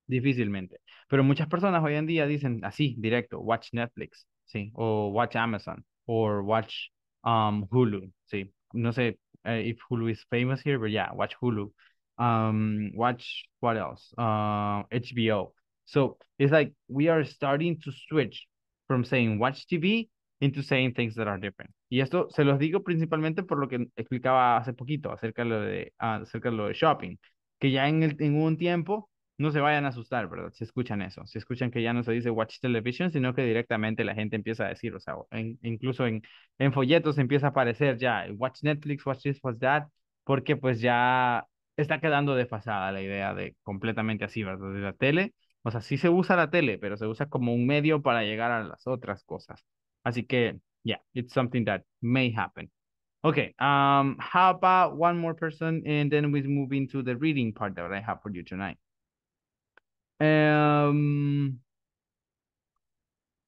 difícilmente. Pero muchas personas hoy en día dicen así, directo, watch Netflix, ¿sí? O watch Amazon, o watch um, Hulu, ¿sí? No sé, uh, if Hulu is famous here, but yeah, watch Hulu. Um, watch what else? Uh, HBO. So it's like we are starting to switch from saying watch TV into saying things that are different. Y esto se los digo principalmente por lo que explicaba hace poquito acerca de lo de, uh, ah, acerca de, lo de shopping, que ya en, el, en un tiempo no se vayan a asustar, ¿verdad? Si escuchan eso, si escuchan que ya no se dice watch television, sino que directamente la gente empieza a decir, o sea, incluso en, en folletos empieza a aparecer ya watch Netflix, watch this, watch that, porque pues ya está quedando desfasada la idea de completamente así, ¿verdad? De la tele, o sea, sí se usa la tele, pero se usa como un medio para llegar a las otras cosas. Así que, yeah, it's something that may happen. Okay, um, how about one more person and then we move into the reading part that I have for you tonight. Um,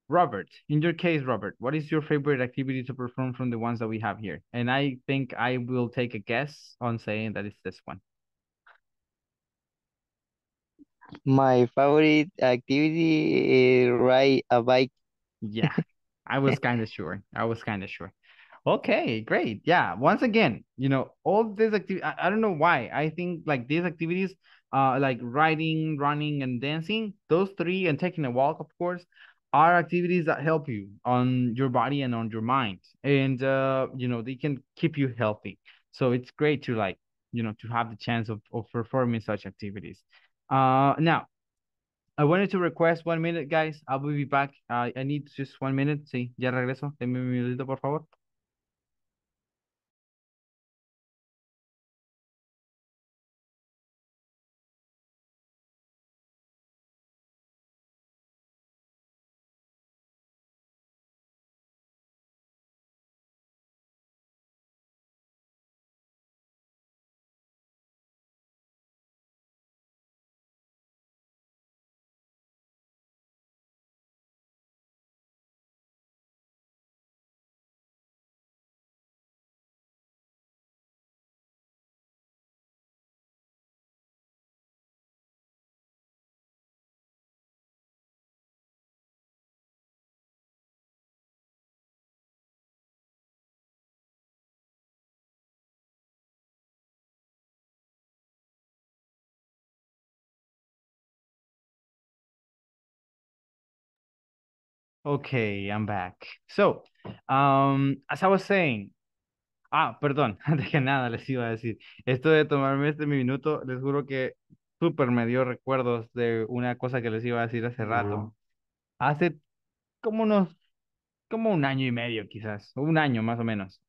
Robert, in your case, Robert, what is your favorite activity to perform from the ones that we have here? And I think I will take a guess on saying that it's this one. My favorite activity is ride a bike. Yeah, I was kind of sure. I was kind of sure. Okay, great. Yeah, once again, you know, all these activities, I, I don't know why. I think like these activities uh, like riding, running, and dancing, those three, and taking a walk, of course, are activities that help you on your body and on your mind. And, uh, you know, they can keep you healthy. So it's great to like, you know, to have the chance of, of performing such activities. Uh, now, I wanted to request one minute, guys. I will be back. Uh, I need just one minute. Sí, ya regreso. Deme un minutito, por favor. Okay, I'm back. So, um, as I was saying, ah, perdón, antes que nada les iba a decir, esto de tomarme este minuto, les juro que súper me dio recuerdos de una cosa que les iba a decir hace rato. Hace como unos, como un año y medio quizás, un año más o menos.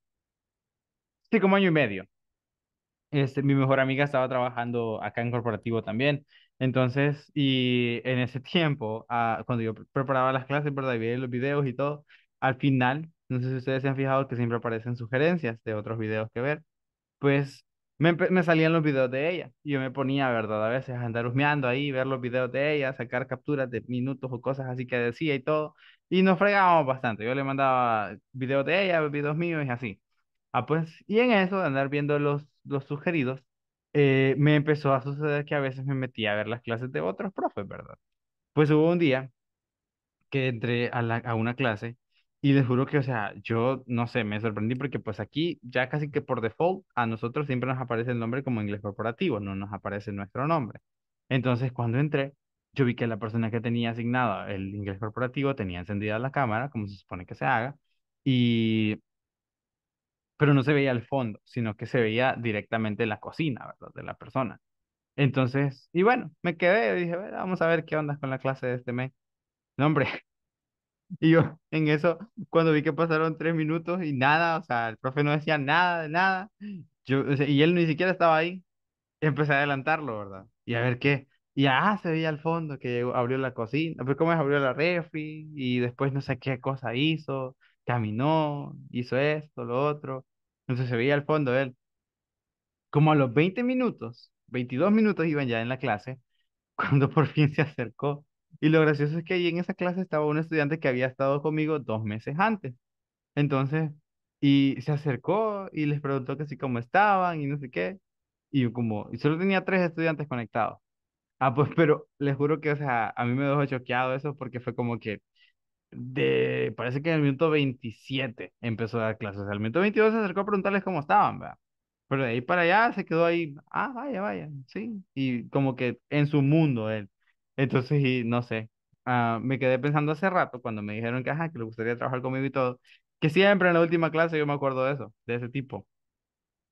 Sí, como año y medio. Este, mi mejor amiga estaba trabajando acá en corporativo también entonces, y en ese tiempo, ah, cuando yo preparaba las clases, ¿verdad? Y veía los videos y todo, al final, no sé si ustedes se han fijado que siempre aparecen sugerencias de otros videos que ver, pues me, salían los videos de ella y yo me ponía, ¿verdad? A veces a andar husmeando ahí, ver los videos de ella, sacar capturas de minutos o cosas así que decía y todo, y nos fregábamos bastante. Yo le mandaba videos de ella, videos míos y así. Ah, pues, y en eso, de andar viendo los, los sugeridos, eh, me empezó a suceder que a veces me metía a ver las clases de otros profes, ¿verdad? Pues hubo un día que entré a, una clase y les juro que, o sea, yo no sé, me sorprendí porque pues aquí ya casi que por default a nosotros siempre nos aparece el nombre como inglés corporativo, no nos aparece nuestro nombre. Entonces cuando entré, yo vi que la persona que tenía asignado el inglés corporativo tenía encendida la cámara, como se supone que se haga, y pero no se veía el fondo, sino que se veía directamente la cocina, ¿verdad? De la persona. Entonces, y bueno, me quedé, dije, vamos a ver qué onda con la clase de este mes. No, hombre. Y yo en eso, cuando vi que pasaron tres minutos y nada, o sea, el profe no decía nada de nada, yo, y él ni siquiera estaba ahí, empecé a adelantarlo, ¿verdad? Y a ver qué. Y ah, se veía al fondo que abrió la cocina, pero pues, cómo abrió la refri y después no sé qué cosa hizo caminó, hizo esto, lo otro. Entonces se veía al fondo él. Como a los 20 minutos, 22 minutos iban ya en la clase, cuando por fin se acercó. Y lo gracioso es que ahí en esa clase estaba un estudiante que había estado conmigo dos meses antes. Entonces, y se acercó y les preguntó que sí, cómo estaban y no sé qué. Y yo como, y solo tenía tres estudiantes conectados. Ah, pues, pero les juro que, o sea, a mí me dejó choqueado eso porque fue como que, de, parece que en el minuto 27 empezó a dar clases. Al minuto 22 se acercó a preguntarles cómo estaban, ¿verdad? Pero de ahí para allá se quedó ahí, ah, vaya, vaya, sí. Y como que en su mundo él. Entonces, no sé, ah, me quedé pensando hace rato cuando me dijeron que, ajá, que le gustaría trabajar conmigo y todo, que siempre en la última clase yo me acuerdo de eso, de ese tipo.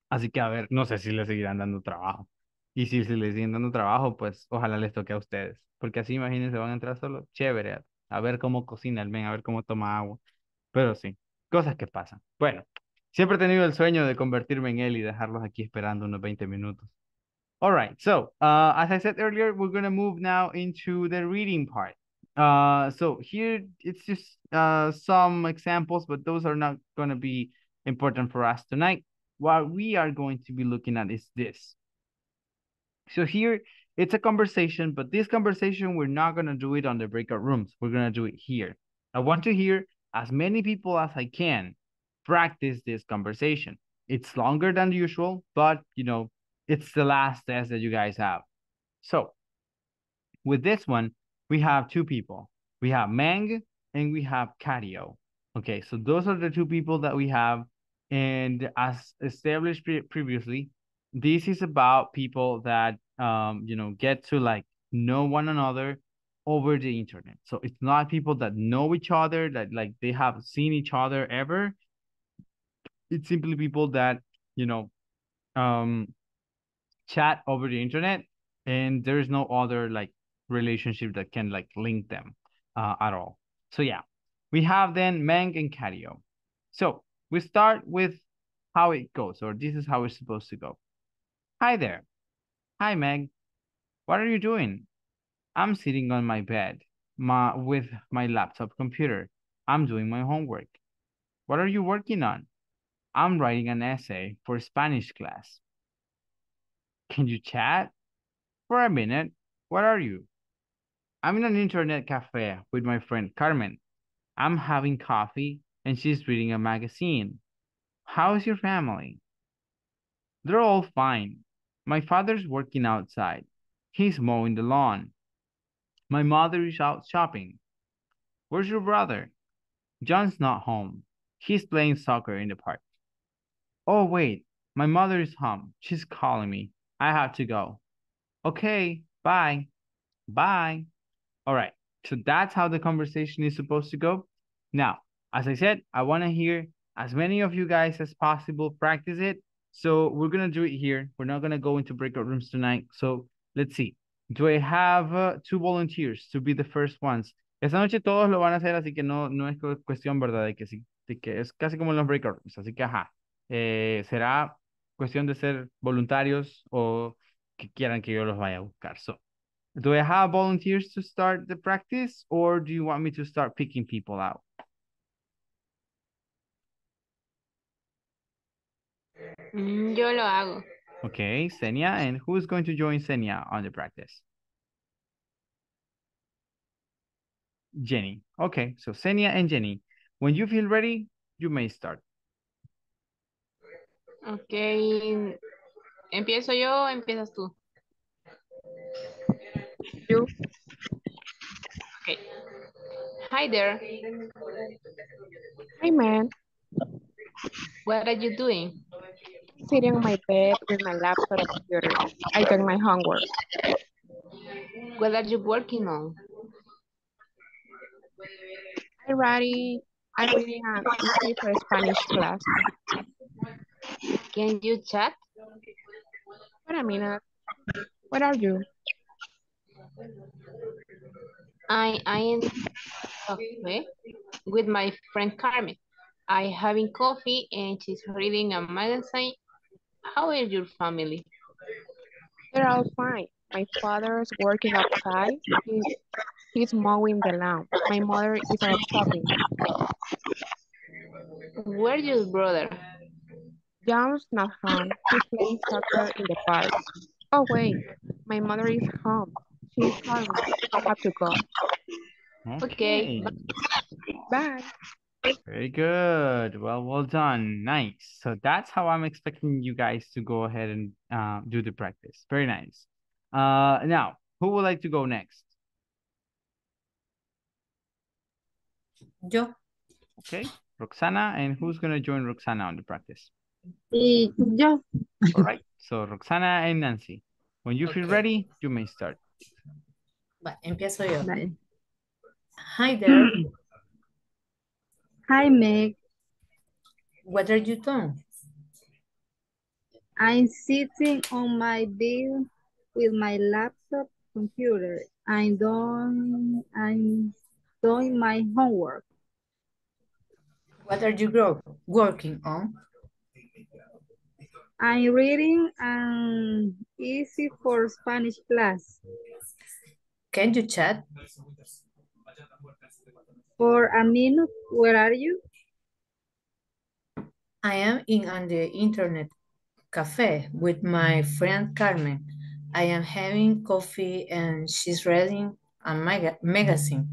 Así que a ver, no sé si le seguirán dando trabajo. Y si, si le siguen dando trabajo, pues ojalá les toque a ustedes. Porque así, imagínense, van a entrar solo chévere a ver cómo cocina el men, a ver cómo toma agua. Pero sí, cosas que pasan. Bueno, siempre he tenido el sueño de convertirme en él y dejarlos aquí esperando unos 20 minutos. All right, so uh, as I said earlier, we're going to move now into the reading part. Uh, so here it's just uh, some examples, but those are not going to be important for us tonight. What we are going to be looking at is this. So here it's a conversation, but this conversation, we're not going to do it on the breakout rooms. We're going to do it here. I want to hear as many people as I can practice this conversation. It's longer than usual, but you know, it's the last test that you guys have. So with this one, we have two people. We have Mang and we have Cario. Okay, so those are the two people that we have. And as established pre previously, this is about people that um, you know, get to like know one another over the internet. So it's not people that know each other, that like they have seen each other ever. It's simply people that, you know, um chat over the internet and there is no other like relationship that can like link them uh, at all. So yeah, we have then Meng and Catio. So we start with how it goes, or this is how it's supposed to go. Hi there. Hi, Meg. What are you doing? I'm sitting on my bed my, with my laptop computer. I'm doing my homework. What are you working on? I'm writing an essay for Spanish class. Can you chat? For a minute, what are you? I'm in an internet cafe with my friend Carmen. I'm having coffee and she's reading a magazine. How's your family? They're all fine. My father's working outside. He's mowing the lawn. My mother is out shopping. Where's your brother? John's not home. He's playing soccer in the park. Oh, wait, my mother is home. She's calling me. I have to go. Okay, bye. Bye. All right, so that's how the conversation is supposed to go. Now, as I said, I want to hear as many of you guys as possible practice it so we're going to do it here. We're not going to go into breakout rooms tonight. So let's see. Do I have uh, two volunteers to be the first ones? Esta noche todos lo van a hacer, así que no, no es cuestión, ¿verdad? De que sí, de que es casi como en los breakout rooms. Así que, ajá, eh, será cuestión de ser voluntarios o que quieran que yo los vaya a buscar. So, do I have volunteers to start the practice or do you want me to start picking people out? Mm, yo lo hago. Okay, Senia, and who's going to join Senia on the practice? Jenny. Okay, so Senia and Jenny, when you feel ready, you may start. Okay, empiezo yo, empiezas tú. You. Okay. Hi there. Hi, man. What are you doing? sitting on my bed with my laptop computer. I done my homework. What are you working on? I writing, I'm reading an essay for Spanish class. Can you chat? What a minute. Uh, what are you? I I am okay, with my friend Carmen. I having coffee and she's reading a magazine how is your family? They're all fine. My father's working outside. He's, he's mowing the lawn. My mother is out shopping. Where's your brother? John's not home. He's playing soccer in the park. Oh, wait. My mother is home. She's home. I have to go. Okay. okay. Bye. Very good. Well, well done. Nice. So that's how I'm expecting you guys to go ahead and uh, do the practice. Very nice. Uh, now, who would like to go next? Yo. Okay, Roxana. And who's going to join Roxana on the practice? Yo. All right. So Roxana and Nancy, when you okay. feel ready, you may start. But empiezo yo. Hi there. Hi, Meg. What are you doing? I'm sitting on my bed with my laptop computer. I'm doing, I'm doing my homework. What are you working on? I'm reading an easy for Spanish class. Can you chat? for a minute. Where are you? I am in on the internet cafe with my friend Carmen. I am having coffee and she's reading a magazine.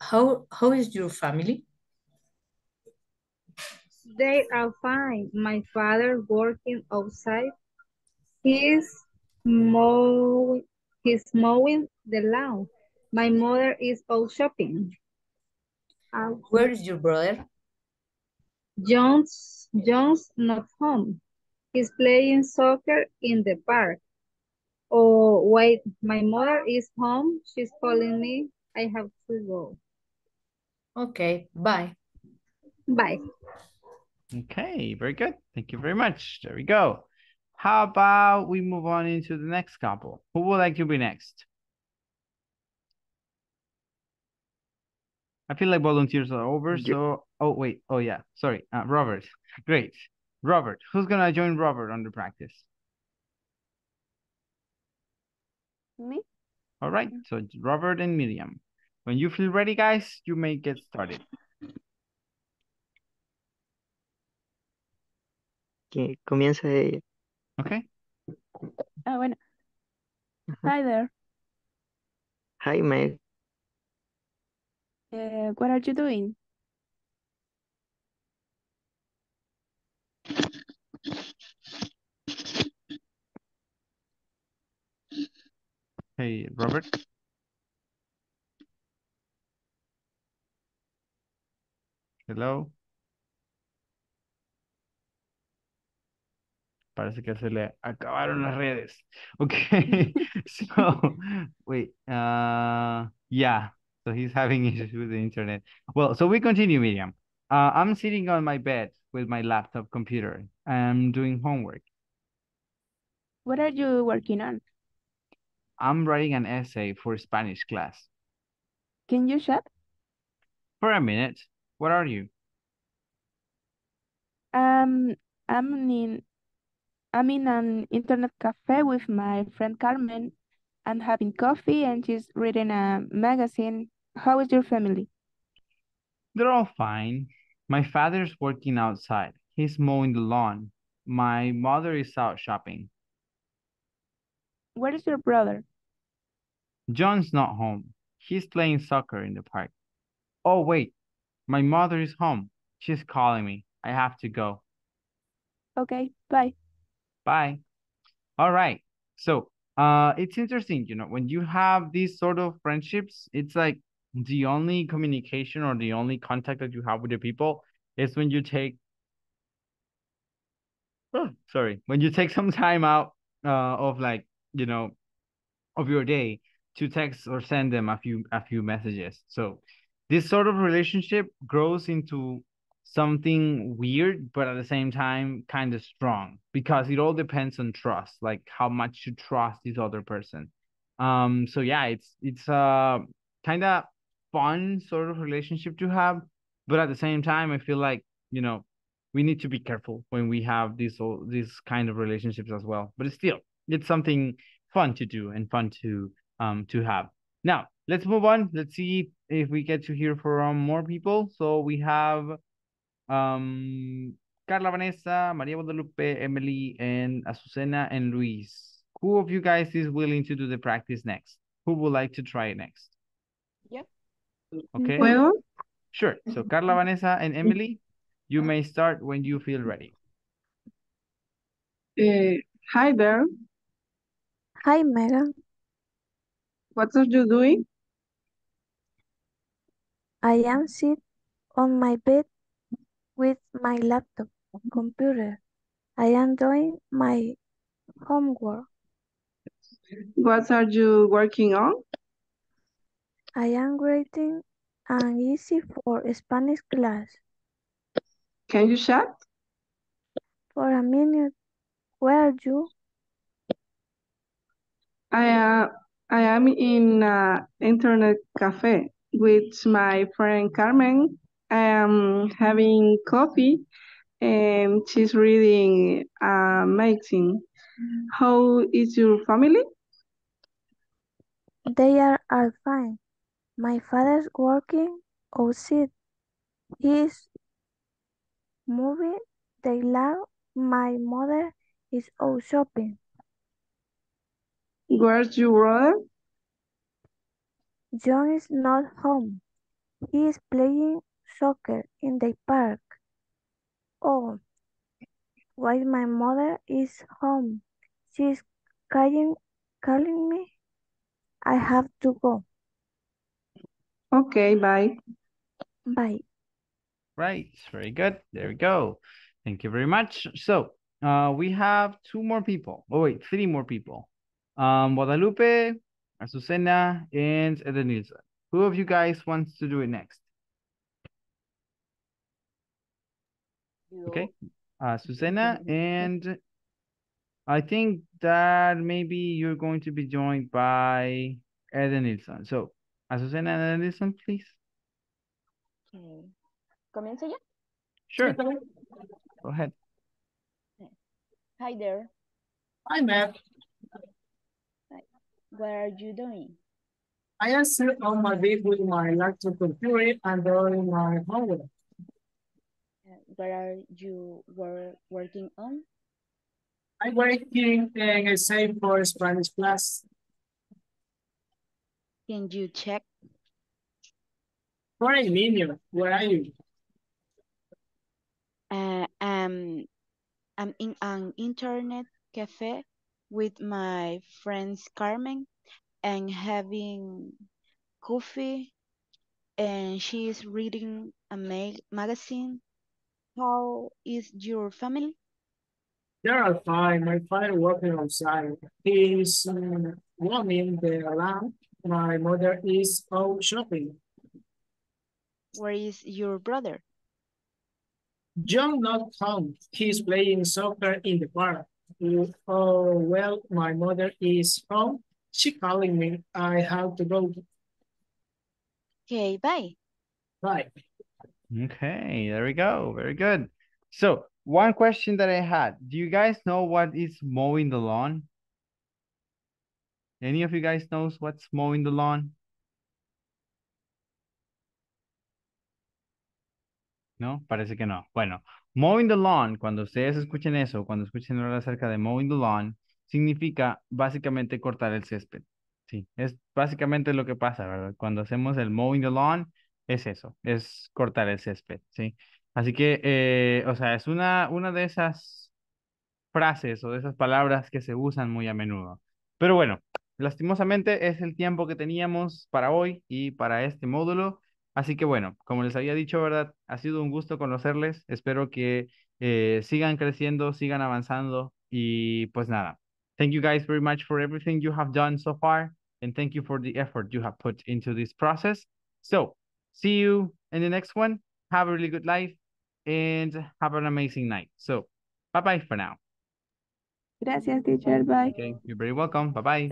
How how is your family? They are fine. My father working outside. He's mowing, he's mowing the lawn. My mother is out shopping. Um, Where is your brother? John's, John's not home. He's playing soccer in the park. Oh, wait, my mother is home. She's calling me. I have to go. Okay, bye. Bye. Okay, very good. Thank you very much. There we go. How about we move on into the next couple? Who would like to be next? I feel like volunteers are over. Yeah. So, oh, wait. Oh, yeah. Sorry. Uh, Robert. Great. Robert. Who's going to join Robert on the practice? Me. All right. So, Robert and Miriam. When you feel ready, guys, you may get started. Okay, ella. Okay. Ah, bueno. Hi there. Hi, Meg. ¿Qué eh, estás are Hey, Robert. Hello. Parece que se le acabaron las redes. Okay. so, wait. Uh, So he's having issues with the internet. Well, so we continue, Miriam. Uh, I'm sitting on my bed with my laptop computer. I'm doing homework. What are you working on? I'm writing an essay for Spanish class. Can you shut? For a minute. What are you? Um, I'm in, I'm in an internet cafe with my friend Carmen. I'm having coffee and she's reading a magazine how is your family? They're all fine. My father's working outside. He's mowing the lawn. My mother is out shopping. Where is your brother? John's not home. He's playing soccer in the park. Oh, wait. My mother is home. She's calling me. I have to go. Okay, bye. Bye. All right. So, uh, it's interesting, you know, when you have these sort of friendships, it's like the only communication or the only contact that you have with the people is when you take oh, sorry when you take some time out uh, of like you know of your day to text or send them a few a few messages so this sort of relationship grows into something weird but at the same time kind of strong because it all depends on trust like how much you trust this other person um so yeah it's it's uh kind of fun sort of relationship to have. But at the same time, I feel like, you know, we need to be careful when we have these these kind of relationships as well. But it's still, it's something fun to do and fun to um to have. Now let's move on. Let's see if we get to hear from more people. So we have um Carla Vanessa, Maria Guadalupe, Emily, and Azucena and Luis. Who of you guys is willing to do the practice next? Who would like to try it next? Okay. ¿Puedo? Sure. So Carla, Vanessa, and Emily, you may start when you feel ready. Uh, hi there. Hi, Megan. What are you doing? I am sit on my bed with my laptop computer. I am doing my homework. What are you working on? I am writing an easy for Spanish class. Can you chat? For a minute, where are you? I am, uh, I am in an internet cafe with my friend Carmen. I am having coffee and she's reading a magazine. Mm. How is your family? They are all fine. My father's working outside. He's moving the lawn. My mother is out shopping. Where's your brother? John is not home. He is playing soccer in the park. Oh, while my mother is home, she is calling, calling me. I have to go. Okay, bye. Bye. Right, very good. There we go. Thank you very much. So uh, we have two more people. Oh, wait, three more people. Um, Guadalupe, Azucena, and Edenilza. Who of you guys wants to do it next? Okay, uh, Susena and I think that maybe you're going to be joined by Eden Nilsson. So Azucena, listen, please. Okay. ¿Comienzo yo? Sure. Go ahead. Hi there. Hi, Matt. What are you doing? I am sitting on my bed with my laptop computer and doing my homework. Uh, what are you wor working on? I'm working a same for Spanish class. Can you check? What is Minion? Where are you? Uh, um, I'm in an internet cafe with my friends Carmen and having coffee and she is reading a ma magazine. How is your family? They are fine. My father working outside. He's um, uh, warming the alarm my mother is out shopping. Where is your brother? John not home. He's playing soccer in the park. Oh, well, my mother is home. She calling me. I have to go. Okay, bye. Bye. Okay, there we go. Very good. So one question that I had, do you guys know what is mowing the lawn? Any of you guys knows what's mowing the lawn? No, parece que no. Bueno, mowing the lawn, cuando ustedes escuchen eso, cuando escuchen hablar acerca de mowing the lawn, significa básicamente cortar el césped. Sí, es básicamente lo que pasa, ¿verdad? Cuando hacemos el mowing the lawn, es eso, es cortar el césped, ¿sí? Así que, eh, o sea, es una, una de esas frases o de esas palabras que se usan muy a menudo. Pero bueno, lastimosamente es el tiempo que teníamos para hoy y para este módulo. Así que bueno, como les había dicho, ¿verdad? Ha sido un gusto conocerles. Espero que eh, sigan creciendo, sigan avanzando y pues nada. Thank you guys very much for everything you have done so far and thank you for the effort you have put into this process. So see you in the next one. Have a really good life and have an amazing night. So bye-bye for now. Gracias, teacher. Bye. Okay, you're very welcome. Bye-bye.